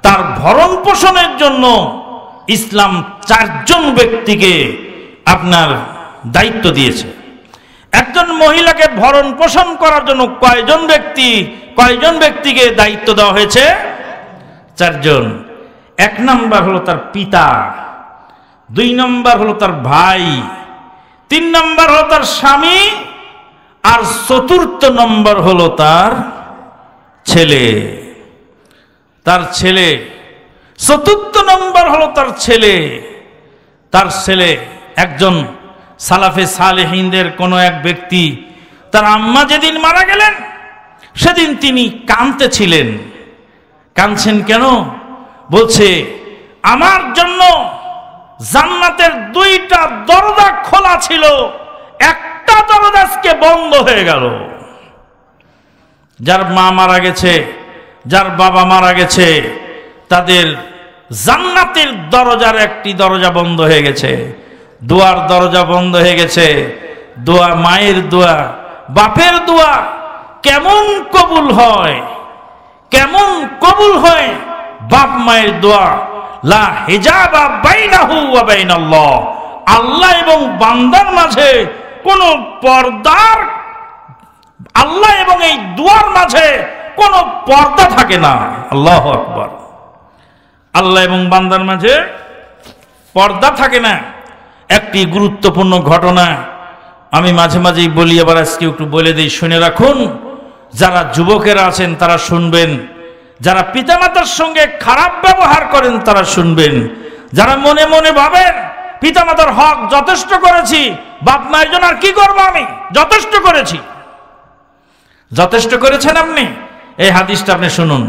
তার ভরণ পোষণের জন্য ইসলাম চারজন ব্যক্তিকে আপনার দায়িত্ব দিয়েছে একজন মহিলাকে ভরণ পোষণ করার জন্য কয়জন ব্যক্তি কয়জন ব্যক্তিকে দায়িত্ব দেওয়া হয়েছে চারজন এক নম্বর হলো তার পিতা দুই নম্বর হলো তার ভাই তিন নম্বর হলো তার স্বামী আর চতুর্থ নম্বর হলো তার ছেলে তার ছেলে চতুর্থ নম্বর হলো তার ছেলে তার ছেলে একজন সালাফে সালেহিনদের কোনো এক ব্যক্তি তার আম্মা যেদিন মারা গেলেন সেদিন তিনি কাঁদতেছিলেন কাঁদছেন কেন বলছে আমার জন্য জান্নাতের দুইটা দরজা খোলা ছিল একটা দরজা আজকে বন্ধ হয়ে গেল যার মা মারা গেছে যার বাবা মারা গেছে তাদের জান্নাতের দরজার একটি দরজা বন্ধ হয়ে গেছে দুয়ার দরজা বন্ধ হয়ে গেছে দোয়া মায়ের দোয়া বাপের দোয়া কেমন কবুল হয় কেমন কবুল হয় বাপ মায়ের দোয়া লা হিজাবা বাইনাহু ওয়া বাইনাল্লাহ আল্লাহ এবং বান্দার মাঝে কোনো পর্দার আল্লাহ এবং এই দুয়ার মাঝে কোনো পর্দা থাকে না আল্লাহ আকবর আল্লাহ এবং বান্দার মাঝে পর্দা থাকে না একটি গুরুত্বপূর্ণ ঘটনা আমি মাঝে মাঝেই বলি আবার আজকে একটু বলে দিই শুনে রাখুন যারা যুবকেরা আছেন তারা শুনবেন যারা পিতামাতার সঙ্গে খারাপ ব্যবহার করেন তারা শুনবেন যারা মনে মনে ভাবেন পিতামাতার হক যথেষ্ট করেছি বাপ মায়ের জন্য আর কি করবো আমি যথেষ্ট করেছি যথেষ্ট করেছেন আপনি এই হাদিসটা আপনি শুনুন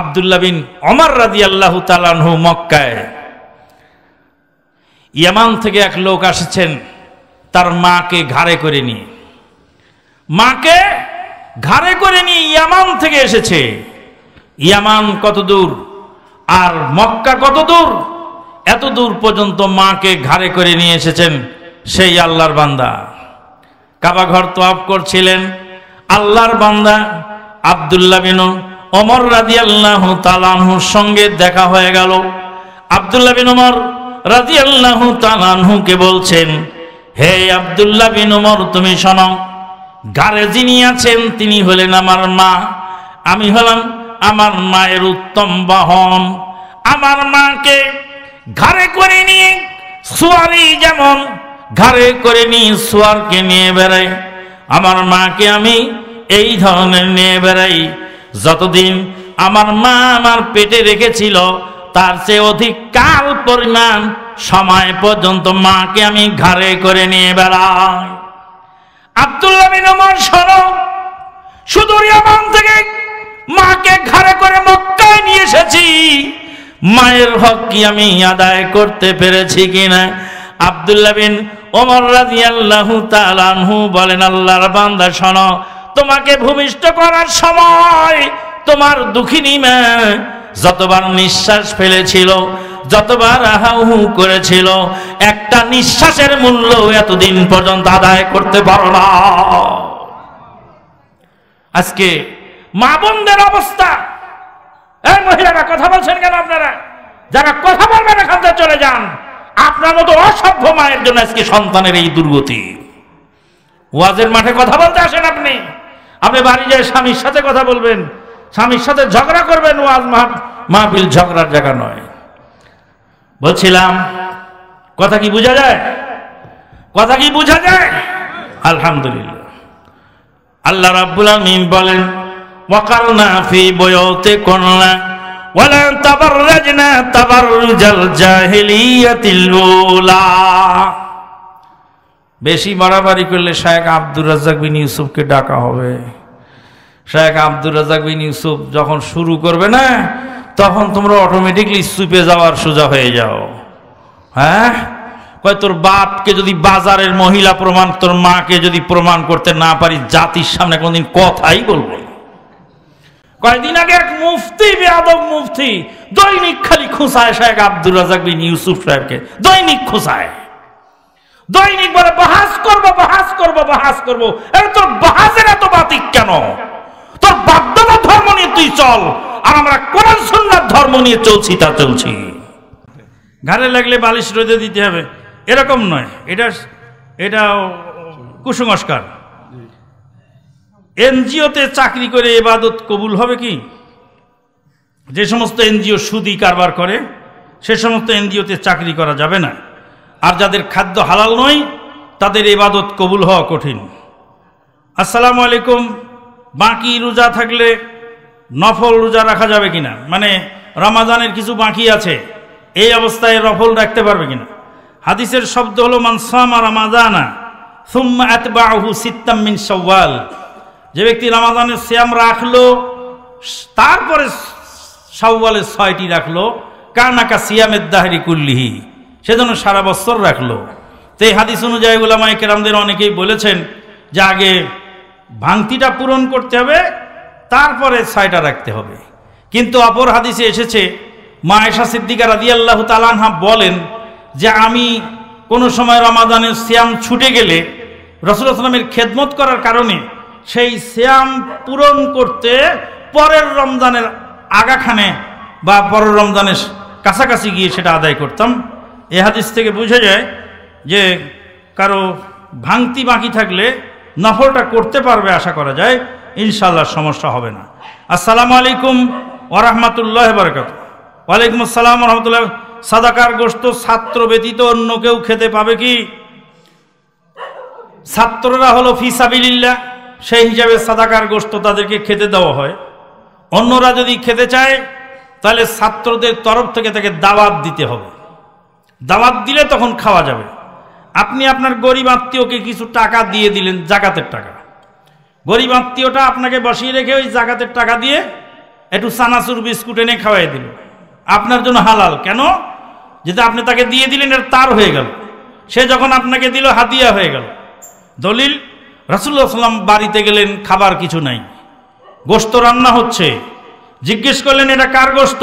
আবদুল্লা বিন অমর রাজি আল্লাহ তালানহু মক্কায় ইয়ামান থেকে এক লোক আসেছেন তার মাকে ঘাড়ে করে নিয়ে মাকে ঘাড়ে করে নিয়ে ইয়ামান থেকে এসেছে ইয়ামান কত দূর আর মক্কা কত দূর এত দূর পর্যন্ত মাকে ঘাড়ে করে নিয়ে এসেছেন সেই আল্লাহর বান্দা কাবা ঘর তো আপ করছিলেন আল্লাহর বান্দা আবদুল্লাহ বিন অমর রাজি আল্লাহ তালানহুর সঙ্গে দেখা হয়ে গেল আবদুল্লাহ বিন অমর রাজি আল্লাহ তালানহুকে বলছেন হে আবদুল্লাহ বিন অমর তুমি শোন গারে যিনি আছেন তিনি হলেন আমার মা আমি হলাম আমার মায়ের উত্তম বাহন আমার মাকে ঘরে করে নিয়ে সোয়ারি যেমন ঘরে করে নিয়ে সোয়ারকে নিয়ে বেড়াই আমার মাকে আমি এই ধরনের নিয়ে বেড়াই যতদিন আমার মা আমার পেটে রেখেছিল তার চেয়ে অধিক কাল পরিমাণ সময় পর্যন্ত মাকে আমি ঘাড়ে করে নিয়ে বেড়াই আবদুল্লাহ বিন ওমর সরব সুদূর থেকে মাকে ঘাড়ে করে মক্কায় নিয়ে এসেছি মায়ের হক কি আমি আদায় করতে পেরেছি কিনা আবদুল্লাহ বিন ওমর রাজি আল্লাহ তালানহু বলেন আল্লাহর বান্দা শোনো তোমাকে ভূমিষ্ঠ করার সময় তোমার দুঃখিনী মা যতবার নিঃশ্বাস ফেলেছিল যতবার আহাহু করেছিল একটা নিঃশ্বাসের মূল্য এতদিন পর্যন্ত আদায় করতে পারো না আজকে মা বোনদের অবস্থা এই মহিলারা কথা বলছেন কেন আপনারা যারা কথা বলবেন এখান থেকে চলে যান আপনার মতো অসভ্য মায়ের জন্য আজকে সন্তানের এই দুর্গতি ওয়াজের মাঠে কথা বলতে আসেন আপনি আপনি বাড়ি যায় স্বামীর সাথে কথা বলবেন স্বামীর সাথে ঝগড়া করবেন ওয়াজ মাহফিল ঝগড়ার জায়গা নয় বলছিলাম কথা কি বোঝা যায় কথা কি বোঝা যায় আলহামদুলিল্লাহ আল্লাহ রাব্বুল আমিন বলেন ওয়াকারনা ফি বয়তে কন্যা ওয়ালা তাবাররাজনা তাবাররুজাল জাহিলিয়াতিল উলা বেশি বাড়াবাড়ি করলে শায়েক আব্দুর রাজ্জাক বিন ইউসুফকে ডাকা হবে শায়েক আব্দুর রাজ্জাক বিন ইউসুফ যখন শুরু করবে না তখন তোমরা অটোমেটিকলি চুপে যাওয়ার সোজা হয়ে যাও হ্যাঁ কয় তোর বাপকে যদি বাজারের মহিলা প্রমাণ তোর মাকে যদি প্রমাণ করতে না পারি জাতির সামনে কোনদিন কথাই বলবো কয়েকদিন আগে এক মুফতি বেআব মুফতি দৈনিক খালি খোঁসায় শেখ আব্দুর রাজাক বিন ইউসুফ সাহেবকে দৈনিক খোঁসায় দৈনিক বলে বহাস করব বহাস করব বহাস করব আরে তোর বহাসের এত বাতিক কেন তোর বাধ্যতা ধর্ম নিয়ে তুই চল আর আমরা কোরআন সুন্নার ধর্ম নিয়ে চলছি তা চলছি ঘাড়ে লাগলে বালিশ রোদে দিতে হবে এরকম নয় এটা এটা কুসংস্কার এনজিওতে চাকরি করে এবাদত কবুল হবে কি যে সমস্ত এনজিও সুদি কারবার করে সে সমস্ত এনজিওতে চাকরি করা যাবে না আর যাদের খাদ্য হালাল নয় তাদের ইবাদত কবুল হওয়া কঠিন আসসালামু আলাইকুম বাকি রোজা থাকলে নফল রোজা রাখা যাবে কিনা মানে রমাজানের কিছু বাকি আছে এই অবস্থায় রফল রাখতে পারবে কিনা হাদিসের শব্দ হলো মানসামা রামাজানা সুম্মা বাহু সিত্তাম্মিন সওয়াল যে ব্যক্তি রামাজানের শ্যাম রাখলো তারপরে সওয়ালের ছয়টি রাখলো কানাকা সিয়ামের দাহরি কুল্লিহি সেজন্য সারা বছর রাখলো তো এই হাদিস অনুযায়ী গুলামায় কেরামদের অনেকেই বলেছেন যে আগে ভাঙতিটা পূরণ করতে হবে তারপরে ছাইটা রাখতে হবে কিন্তু অপর হাদিসে এসেছে মা এশা সিদ্দিকা আল্লাহ তালানহা বলেন যে আমি কোনো সময় রমাদানের শ্যাম ছুটে গেলে রসুল আসলামের খেদমত করার কারণে সেই শ্যাম পূরণ করতে পরের রমজানের আগাখানে বা পরের রমজানের কাছাকাছি গিয়ে সেটা আদায় করতাম এ হাদিস থেকে বুঝে যায় যে কারো ভাঙতি বাকি থাকলে নফলটা করতে পারবে আশা করা যায় ইনশাল্লাহ সমস্যা হবে না আসসালামু আলাইকুম ওরহমতুল্লাহ বরকত ওয়ালাইকুম আসসালাম রহমতুল্লাহ সাদাকার গোস্ত ছাত্র ব্যতীত অন্য কেউ খেতে পাবে কি ছাত্ররা হলো ফিসাবিল্লা সেই হিসাবে সাদাকার গোস্ত তাদেরকে খেতে দেওয়া হয় অন্যরা যদি খেতে চায় তাহলে ছাত্রদের তরফ থেকে তাকে দাওয়াত দিতে হবে দাওয়াত দিলে তখন খাওয়া যাবে আপনি আপনার গরিব আত্মীয়কে কিছু টাকা দিয়ে দিলেন জাকাতের টাকা গরিব আত্মীয়টা আপনাকে বসিয়ে রেখে ওই জাকাতের টাকা দিয়ে একটু সানাসুর বিস্কুট এনে খাওয়াই দিল আপনার জন্য হালাল কেন যেটা আপনি তাকে দিয়ে দিলেন এটা তার হয়ে গেল সে যখন আপনাকে দিল হাদিয়া হয়ে গেল দলিল রাসুল্লাহ সাল্লাম বাড়িতে গেলেন খাবার কিছু নাই গোস্ত রান্না হচ্ছে জিজ্ঞেস করলেন এটা কার গোস্ত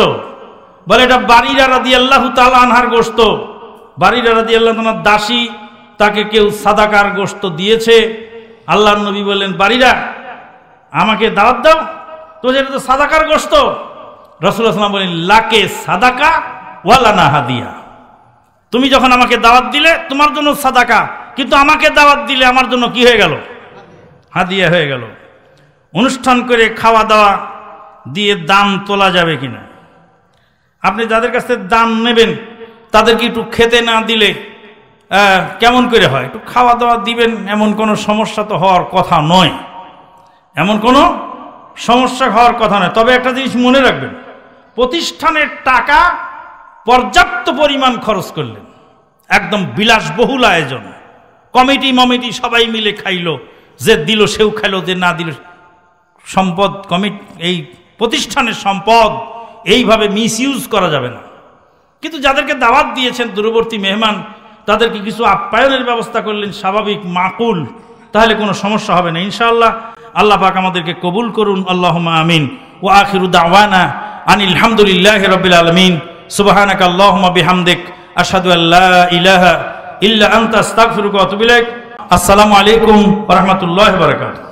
বলে এটা বাড়িরা রাদি আল্লাহ তালা আনহার গোস্ত বাড়িরা রাদি আল্লাহ তালার দাসী তাকে কেউ সাদাকার গোস্ত দিয়েছে আল্লাহ নবী বললেন বাড়িরা আমাকে দাওয়াত দাও তো যেটা তো সাদাকার গোস্ত রসুল সাল্লাম বলেন লাকে সাদাকা ওয়ালানা হাদিয়া তুমি যখন আমাকে দাওয়াত দিলে তোমার জন্য সাদাকা কিন্তু আমাকে দাওয়াত দিলে আমার জন্য কি হয়ে গেল হাদিয়া হয়ে গেল অনুষ্ঠান করে খাওয়া দাওয়া দিয়ে দাম তোলা যাবে কিনা আপনি যাদের কাছ থেকে দান নেবেন তাদেরকে একটু খেতে না দিলে কেমন করে হয় একটু খাওয়া দাওয়া দিবেন এমন কোনো সমস্যা তো হওয়ার কথা নয় এমন কোনো সমস্যা হওয়ার কথা নয় তবে একটা জিনিস মনে রাখবেন প্রতিষ্ঠানের টাকা পর্যাপ্ত পরিমাণ খরচ করলেন একদম বিলাসবহুল আয়োজন কমিটি মমিটি সবাই মিলে খাইলো যে দিল সেও খাইলো যে না দিল সম্পদ কমিটি এই প্রতিষ্ঠানের সম্পদ এইভাবে মিস করা যাবে না কিন্তু যাদেরকে দাওয়াত দিয়েছেন দূরবর্তী মেহমান তাদেরকে কিছু আপ্যায়নের ব্যবস্থা করলেন স্বাভাবিক মাকুল তাহলে কোনো সমস্যা হবে না ইনশাআল্লাহ আল্লাহ পাক আমাদেরকে কবুল করুন আল্লাহ আমিন ও আখিরু দাওয়ানা আনিল হামদুলিল্লাহ রবিল আলমিন সুবাহানাক আল্লাহ বিহামদেক আসাদু আল্লাহ ইলাহা ইল্লা আন্তা আস্তাগফিরুকা ওয়া আতুবু ইলাইক আসসালামু আলাইকুম ওয়া রাহমাতুল্লাহি ওয়া বারাকাতুহু